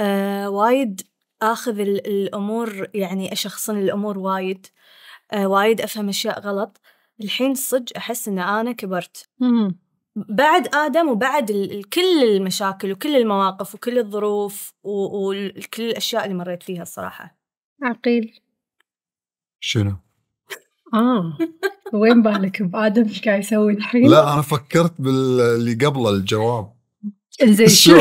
آه وايد اخذ الامور يعني اشخصن الامور وايد آه، وايد أفهم أشياء غلط الحين صدق أحس إن أنا كبرت بعد آدم وبعد كل المشاكل وكل المواقف وكل الظروف وكل الأشياء اللي مريت فيها الصراحة عقيل شنو؟ اه وين بالك بادم ايش قاعد يسوي الحين؟ لا انا فكرت باللي قبله الجواب زين شو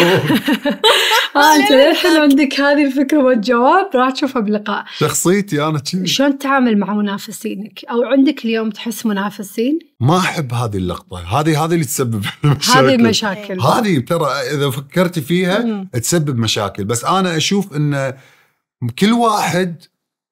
اه انت الحين عندك هذه الفكره والجواب راح تشوفها بلقاء شخصيتي انا كذي شلون تتعامل مع منافسينك او عندك اليوم تحس منافسين؟ ما احب هذه اللقطه، هذه هذه اللي تسبب مشاكل هذه مشاكل هذه ترى اذا فكرتي فيها تسبب مشاكل، بس انا اشوف ان كل واحد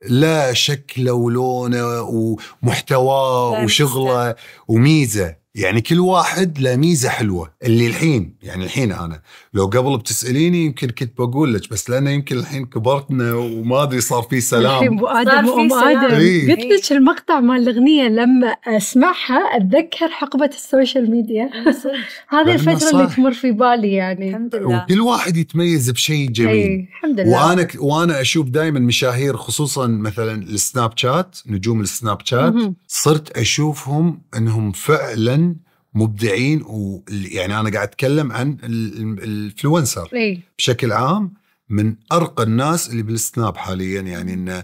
له شكله ولونه ومحتواه وشغله وميزه يعني كل واحد له ميزه حلوه اللي الحين يعني الحين انا لو قبل بتساليني يمكن كنت بقول لك بس لانه يمكن الحين كبرتنا وما ادري صار في سلام الحين ابو ادم ادم إيه؟ قلت لك المقطع مال الاغنيه لما اسمعها اتذكر حقبه السوشيال ميديا إيه، هذه الفتره اللي تمر في بالي يعني الحمد لله وكل واحد يتميز بشيء إيه، جميل الحمد لله وانا وانا اشوف دائما مشاهير خصوصا مثلا السناب شات نجوم السناب شات صرت اشوفهم انهم فعلا مبدعين و يعني انا قاعد اتكلم عن الانفلونسر بشكل عام من ارقى الناس اللي بالسناب حاليا يعني انه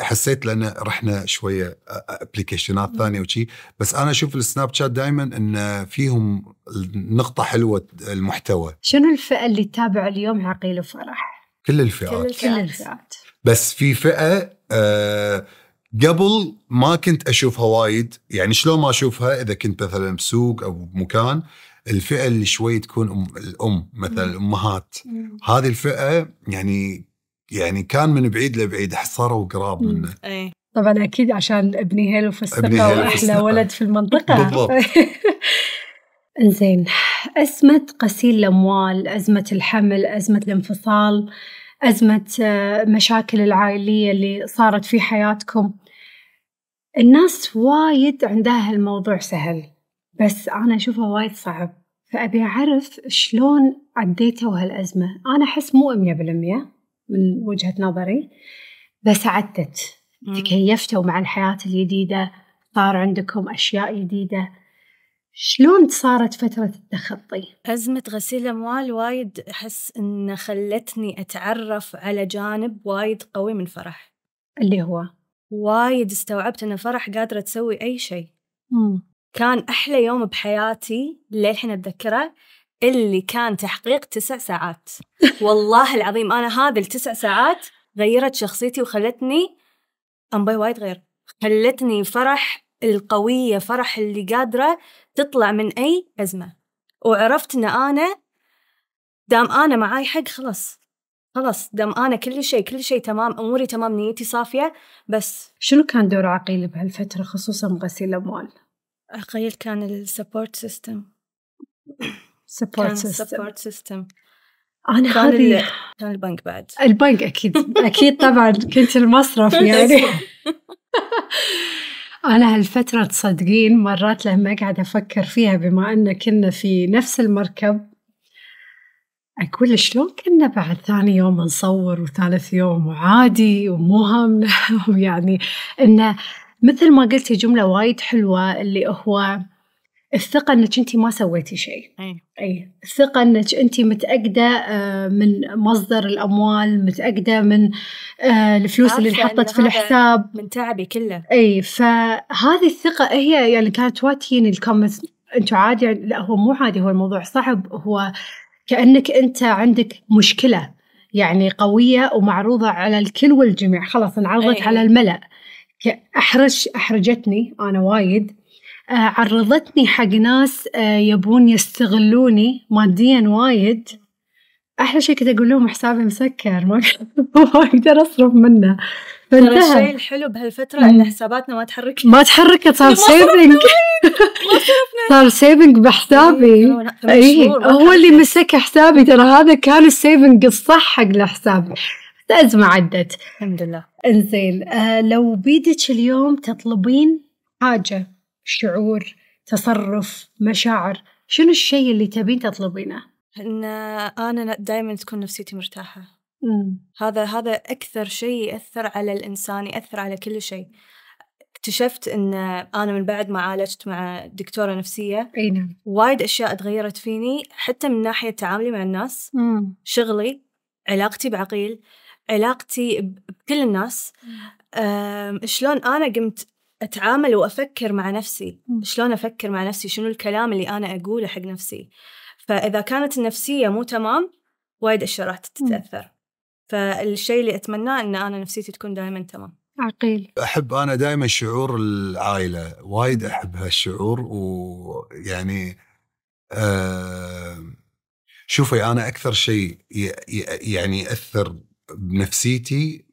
حسيت لان رحنا شويه ابلكيشنات ثانيه وشي بس انا اشوف السناب شات دائما ان فيهم نقطه حلوه المحتوى شنو الفئه اللي تتابع اليوم عقيل وفرح كل الفئات كل الفئات, كل الفئات. بس في فئه آه قبل ما كنت اشوفها وايد يعني شلون ما اشوفها اذا كنت مثلا بسوق او بمكان الفئه اللي شوي تكون أم الام مثلا الامهات هذه الفئه يعني يعني كان من بعيد لبعيد صاروا قراب منه أي. طبعا اكيد عشان ابني هيلو فسقه واحلى ولد في المنطقه بالضبط انزين أزمة غسيل الأموال أزمة الحمل أزمة الانفصال أزمة آه، مشاكل العائلية اللي صارت في حياتكم الناس وايد عندها الموضوع سهل بس أنا أشوفه وايد صعب فأبي أعرف شلون عديتوا هالأزمة أنا أحس مو 100% من وجهة نظري بس عدت تكيفتوا مع الحياة الجديدة صار عندكم أشياء جديدة شلون صارت فترة التخطي؟ أزمة غسيل الأموال وايد أحس إن خلتني أتعرف على جانب وايد قوي من فرح اللي هو وايد استوعبت إن فرح قادرة تسوي أي شيء كان أحلى يوم بحياتي للحين أتذكره اللي كان تحقيق تسع ساعات والله العظيم أنا هذه التسع ساعات غيرت شخصيتي وخلتني أمبي وايد غير خلتني فرح القوية فرح اللي قادرة تطلع من أي أزمة وعرفت إن أنا دام أنا معاي حق خلاص خلاص دام أنا كل شيء كل شيء تمام أموري تمام نيتي صافية بس شنو كان دور عقيل بهالفترة خصوصا غسيل الأموال؟ عقيل كان السبورت سيستم سبورت سيستم سبورت سيستم انا هذه كان البنك بعد البنك اكيد اكيد طبعا كنت المصرف يعني أنا هالفترة تصدقين مرات لما أقعد أفكر فيها بما أن كنا في نفس المركب أقول شلون كنا بعد ثاني يوم نصور وثالث يوم وعادي ومو همنا يعني إنه مثل ما قلتي جملة وايد حلوة اللي هو الثقة انك انت ما سويتي شيء. اي اي الثقة انك انت متأكدة آه، من مصدر الاموال، متأكدة من آه، الفلوس اللي انحطت في الحساب. من تعبي كله. اي فهذه الثقة هي يعني كانت واتين الكومنتس انتم عادي يعني، لا هو مو عادي هو الموضوع صعب هو كانك انت عندك مشكله يعني قويه ومعروضه على الكل والجميع خلاص انعرضت على الملا احرج احرجتني انا وايد آه، عرضتني حق ناس آه، يبون يستغلوني ماديا وايد احلى شيء كنت اقول لهم حسابي مسكر ما اقدر اصرف منه فانتهى الشيء الحلو بهالفتره ان حساباتنا ما تحركت ما تحركت صار سيفنج صار سيفنج بحسابي اي إيه، هو اللي مسك حسابي ترى هذا كان السيفنج الصح حق الحساب الازمه عدت الحمد لله انزين آه لو بيدك اليوم تطلبين حاجه شعور تصرف مشاعر شنو الشيء اللي تبين تطلبينه ان انا دائما تكون نفسيتي مرتاحه مم. هذا هذا اكثر شيء ياثر على الانسان ياثر على كل شيء اكتشفت ان انا من بعد ما عالجت مع دكتوره نفسيه اي نعم وايد اشياء تغيرت فيني حتى من ناحيه تعاملي مع الناس مم. شغلي علاقتي بعقيل علاقتي بكل الناس شلون انا قمت اتعامل وافكر مع نفسي شلون افكر مع نفسي شنو الكلام اللي انا اقوله حق نفسي فاذا كانت النفسيه مو تمام وايد اشياء راح تتاثر فالشيء اللي اتمناه ان انا نفسيتي تكون دائما تمام عقيل احب انا دائما شعور العائله وايد احب هالشعور ويعني أه شوفي انا اكثر شيء يعني ياثر بنفسيتي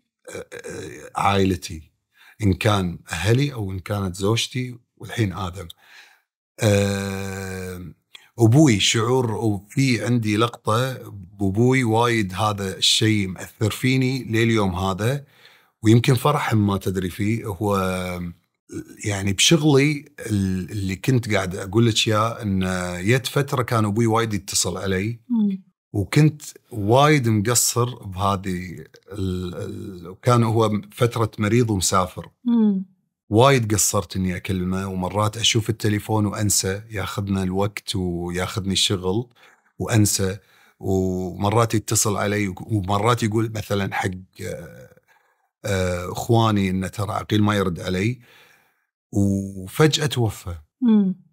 عائلتي ان كان اهلي او ان كانت زوجتي والحين ادم أه ابوي شعور وفي عندي لقطه بابوي وايد هذا الشيء مأثر فيني لليوم هذا ويمكن فرح ما تدري فيه هو يعني بشغلي اللي كنت قاعد اقول لك اياه ان جت فتره كان ابوي وايد يتصل علي وكنت وايد مقصر بهذه وكان هو فتره مريض ومسافر وايد قصرت اني اكلمه ومرات اشوف التليفون وانسى ياخذنا الوقت وياخذني الشغل وانسى ومرات يتصل علي ومرات يقول مثلا حق آه، آه، اخواني انه ترى عقيل ما يرد علي وفجاه توفى. مم.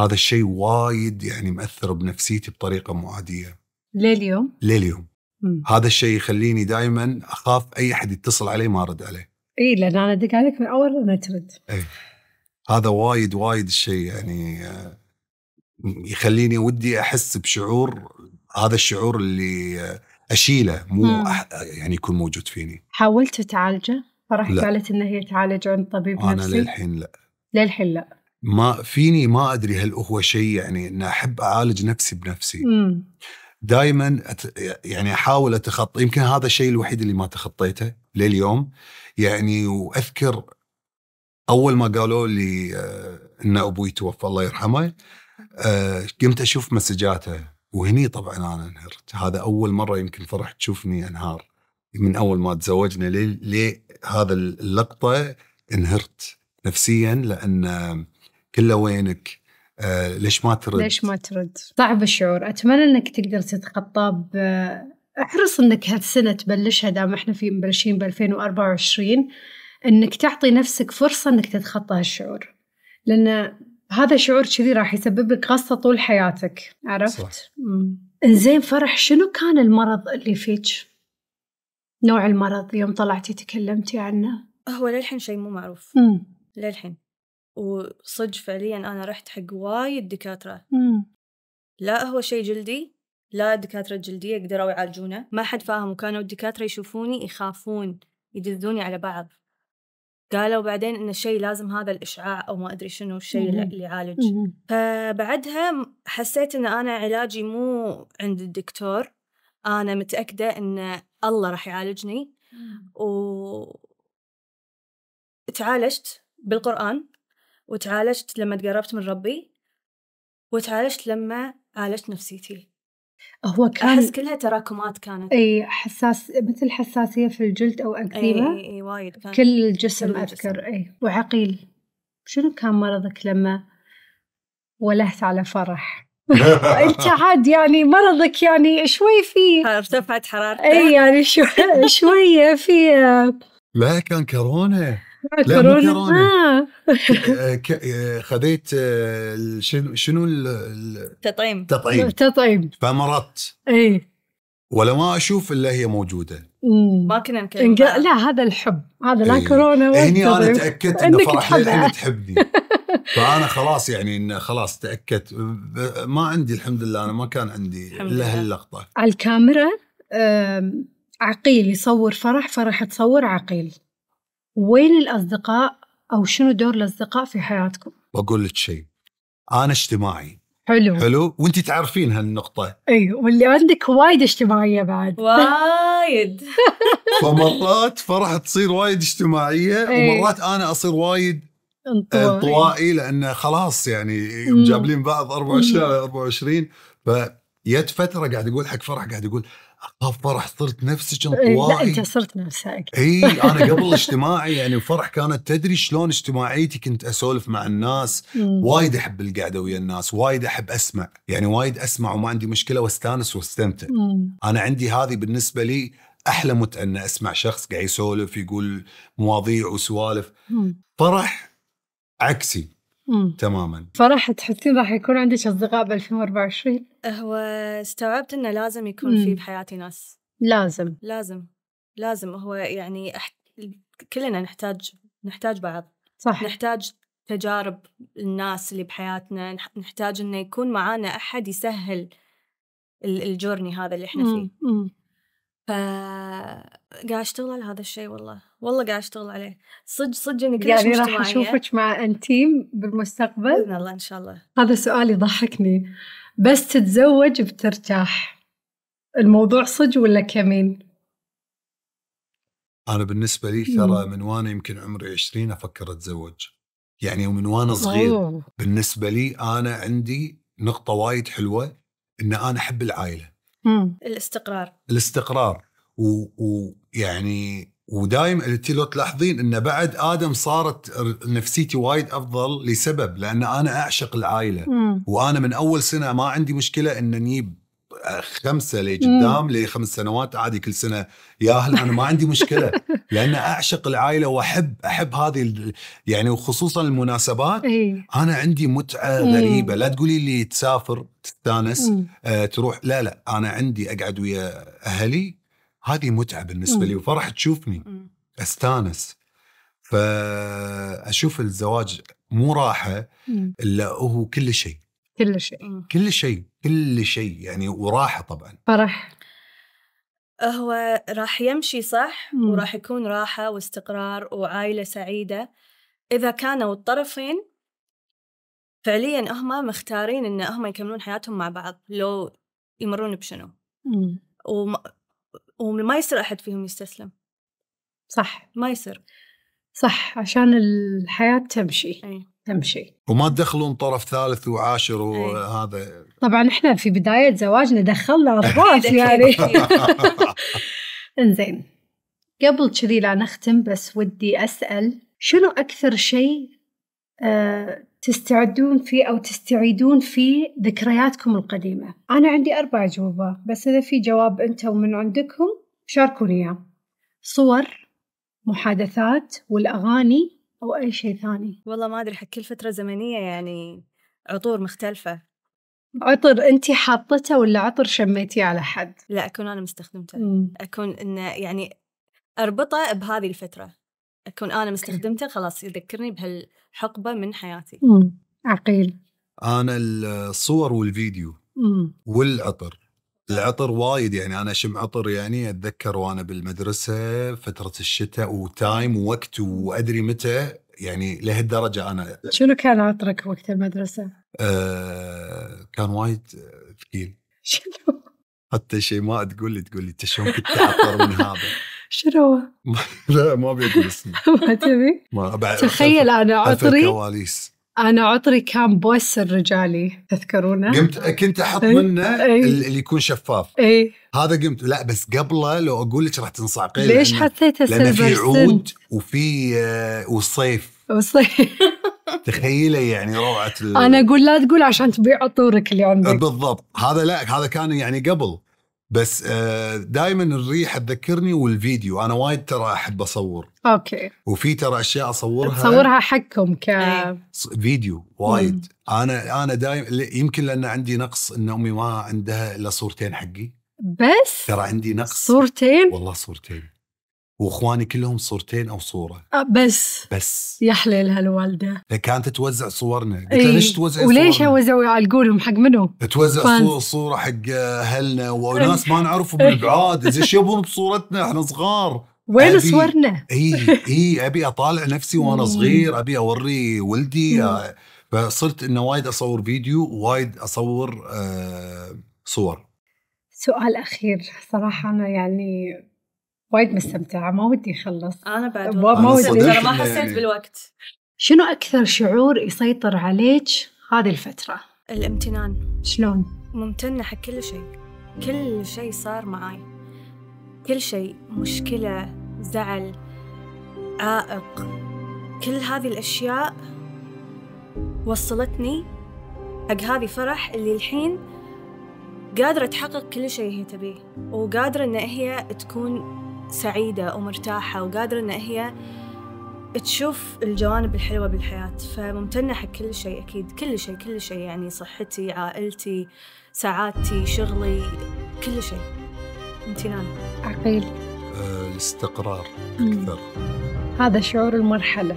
هذا الشيء وايد يعني مأثر بنفسيتي بطريقه معادية لليوم لليوم مم. هذا الشيء يخليني دائما اخاف اي احد يتصل علي ما ارد عليه اي لان انا ادق عليك من اول ما ترد اي هذا وايد وايد الشيء يعني يخليني ودي احس بشعور هذا الشعور اللي اشيله مو أح... يعني يكون موجود فيني حاولت تعالجه؟ رحت قالت إن هي تعالج عند طبيب نفسي؟ انا للحين لا للحين لا ما فيني ما ادري هل هو شيء يعني ان احب اعالج نفسي بنفسي دائما أت... يعني احاول اتخطى يمكن هذا الشيء الوحيد اللي ما تخطيته لليوم يعني واذكر اول ما قالوا لي آه، ان ابوي توفى الله يرحمه آه، قمت اشوف مسجاته وهني طبعا انا انهرت هذا اول مره يمكن فرح تشوفني انهار من اول ما تزوجنا لهذا اللقطه انهرت نفسيا لان كله وينك آه ليش ما ترد ليش ما ترد صعب الشعور أتمنى أنك تقدر تتخطاه احرص أنك هالسنة تبلشها دام إحنا في مبلشين ب 2024 أنك تعطي نفسك فرصة أنك تتخطى هالشعور لأن هذا شعور كذي راح يسبب لك غصة طول حياتك عرفت؟ صح. انزين فرح شنو كان المرض اللي فيك؟ نوع المرض يوم طلعتي تكلمتي عنه؟ هو للحين شيء مو معروف للحين وصدق فعليا أنا رحت حق وايد دكاترة لا هو شيء جلدي لا دكاتره الجلدية قدروا يعالجونه ما حد فاهم وكانوا الدكاترة يشوفوني يخافون يدزوني على بعض قالوا بعدين ان الشيء لازم هذا الاشعاع او ما ادري شنو الشيء اللي يعالج فبعدها حسيت ان انا علاجي مو عند الدكتور انا متاكده ان الله راح يعالجني و تعالجت بالقران وتعالجت لما تقربت من ربي وتعالجت لما عالجت نفسيتي هو كان احس كلها تراكمات كانت اي حساس مثل حساسيه في الجلد او اكزيما اي, أي وايد كان كل الجسم اذكر اي وعقيل شنو كان مرضك لما ولهت على فرح انت عاد يعني مرضك يعني شوي في ارتفعت حرارتك اي يعني شوي شويه في آه. لا كان كورونا كورونا آه، آه، خذيت آه، شنو شنو التطعيم تطعيم تطعيم فمرضت اي ولا ما اشوف الا هي موجوده ما كنا نكلم لا هذا الحب هذا لا كورونا ولا هني انا تاكدت ان فرح للحين تحبني فانا خلاص يعني انه خلاص تاكدت ما عندي الحمد لله انا ما كان عندي الا هاللقطه على الكاميرا عقيل يصور فرح فرح تصور عقيل وين الأصدقاء أو شنو دور الأصدقاء في حياتكم؟ بقول لك شيء أنا اجتماعي حلو حلو وانت تعرفين هالنقطة اي واللي عندك وايد اجتماعية بعد وايد فمرات فرح تصير وايد اجتماعية أي. ومرات انا اصير وايد انطوائي انطوائي لانه خلاص يعني مجابلين بعض 24 24 فجت فترة قاعد اقول حق فرح قاعد اقول اخاف فرح صرت نفسك انطوائي لا انت صرت نفسك اي انا قبل اجتماعي يعني فرح كانت تدري شلون اجتماعيتي كنت اسولف مع الناس وايد احب القعده ويا الناس وايد احب اسمع يعني وايد اسمع وما عندي مشكله واستانس واستمتع انا عندي هذه بالنسبه لي احلى متعه ان اسمع شخص قاعد يسولف يقول مواضيع وسوالف فرح عكسي مم. تماما صراحة تحسين راح يكون عندك أصدقاء ب 2024 هو استوعبت إنه لازم يكون مم. في بحياتي ناس لازم لازم لازم هو يعني أح... كلنا نحتاج نحتاج بعض صح نحتاج تجارب الناس اللي بحياتنا نحتاج إنه يكون معانا أحد يسهل الجورني هذا اللي إحنا فيه مم. مم. فقاعد اشتغل على هذا الشيء والله والله قاعد اشتغل عليه صدق صدق اني كلش يعني راح اشوفك مع انتيم بالمستقبل باذن الله ان شاء الله هذا سؤال يضحكني بس تتزوج بترتاح الموضوع صدق ولا كمين؟ انا بالنسبه لي ترى من وانا يمكن عمري 20 افكر اتزوج يعني ومن وانا صغير بالنسبه لي انا عندي نقطه وايد حلوه ان انا احب العائله الاستقرار الاستقرار ويعني ودايم قلت لو تلاحظين ان بعد ادم صارت نفسيتي وايد افضل لسبب لان انا اعشق العائله مم. وانا من اول سنه ما عندي مشكله ان نجيب خمسه لقدام لخمس سنوات عادي كل سنه ياهل انا ما عندي مشكله لان اعشق العائله واحب احب هذه يعني وخصوصا المناسبات إيه. انا عندي متعه غريبه لا تقولي لي تسافر تستانس آه، تروح لا لا انا عندي اقعد ويا اهلي هذه متعه بالنسبه لي وفرح تشوفني استانس فاشوف الزواج مو راحه الا هو كل شيء كل شيء كل شيء كل شيء يعني وراحه طبعا فرح هو راح يمشي صح مم. وراح يكون راحه واستقرار وعائله سعيده اذا كانوا الطرفين فعليا هم مختارين ان هم يكملون حياتهم مع بعض لو يمرون بشنو مم. وما, وما يصير احد فيهم يستسلم صح ما يصير صح عشان الحياة تمشي أي. تمشي وما تدخلون طرف ثالث وعاشر إيه. وهذا طبعا احنا في بدايه زواجنا دخلنا اطراف يعني انزين قبل كذي لا نختم بس ودي اسال شنو اكثر شيء آه، تستعدون فيه او تستعيدون فيه ذكرياتكم القديمه انا عندي اربع اجوبه بس اذا في جواب انتم من عندكم شاركوني اياه صور محادثات والاغاني أو أي شيء ثاني والله ما أدري حق كل فترة زمنية يعني عطور مختلفة عطر أنت حاطته ولا عطر شميتيه على حد؟ لا أكون أنا مستخدمته مم. أكون إنه يعني أربطه بهذه الفترة أكون أنا مستخدمته خلاص يذكرني بهالحقبة من حياتي مم. عقيل أنا الصور والفيديو مم. والعطر العطر وايد يعني انا اشم عطر يعني اتذكر وانا بالمدرسه فتره الشتاء وتايم ووقت وادري متى يعني لهالدرجه انا شنو كان عطرك وقت المدرسه؟ آه كان وايد ثقيل شنو؟ حتى ما تقول لي تقول لي انت شلون كنت تعطر من هذا؟ شنو لا ما ابي اقول اسمه ما تبي؟ ما تخيل انا عطري كواليس أنا عطري كان بوس الرجالي تذكرونه قمت كنت أحط إيه، منه أي. اللي يكون شفاف أي. هذا قمت لا بس قبله لو أقول لك راح تنصعقين ليش حطيته لأن في عود وفي آه، وصيف وصيف تخيلي يعني روعه انا اقول لا تقول عشان تبيع عطورك اللي عندك بالضبط هذا لا هذا كان يعني قبل بس آه، دائما الريح تذكرني والفيديو انا وايد ترى احب اصور اوكي وفي ترى اشياء اصورها تصورها حقكم ك إيه. فيديو وايد مم. انا انا دائما يمكن لان عندي نقص ان امي ما عندها الا صورتين حقي بس ترى عندي نقص صورتين والله صورتين واخواني كلهم صورتين او صوره آه، بس بس يا حليل هالوالده كانت توزع صورنا قلت ايه؟ ليش توزع وليش اوزعوا على قولهم حق منو؟ توزع صوره حق اهلنا وناس ما نعرفهم من إيه. بعاد ايش يبون بصورتنا احنا صغار وين صورنا؟ اي اي ابي اطالع نفسي وانا صغير ابي اوري ولدي فصرت انه وايد اصور فيديو وايد اصور آه صور سؤال اخير صراحه انا يعني وايد مستمتعة ما ودي أخلص أنا بعد ما ودي ما حسيت يعني بالوقت شنو أكثر شعور يسيطر عليك هذه الفترة؟ الامتنان شلون؟ ممتنة حق كل شيء كل شيء صار معي كل شيء مشكلة زعل عائق كل هذه الأشياء وصلتني حق هذه فرح اللي الحين قادرة تحقق كل شيء هي تبيه وقادرة إن هي تكون سعيدة ومرتاحة وقادرة إن هي تشوف الجوانب الحلوة بالحياة فممتنة حق كل شيء أكيد كل شيء كل شيء يعني صحتي عائلتي سعادتي شغلي كل شيء امتنان عقيل آه، الاستقرار أكثر مم. هذا شعور المرحلة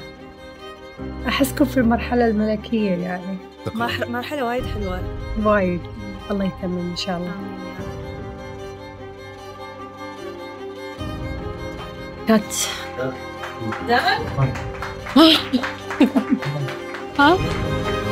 أحسكم في المرحلة الملكية يعني مرحلة وايد حلوة وايد الله يتمم إن شاء الله آمين. Cut. Done? huh?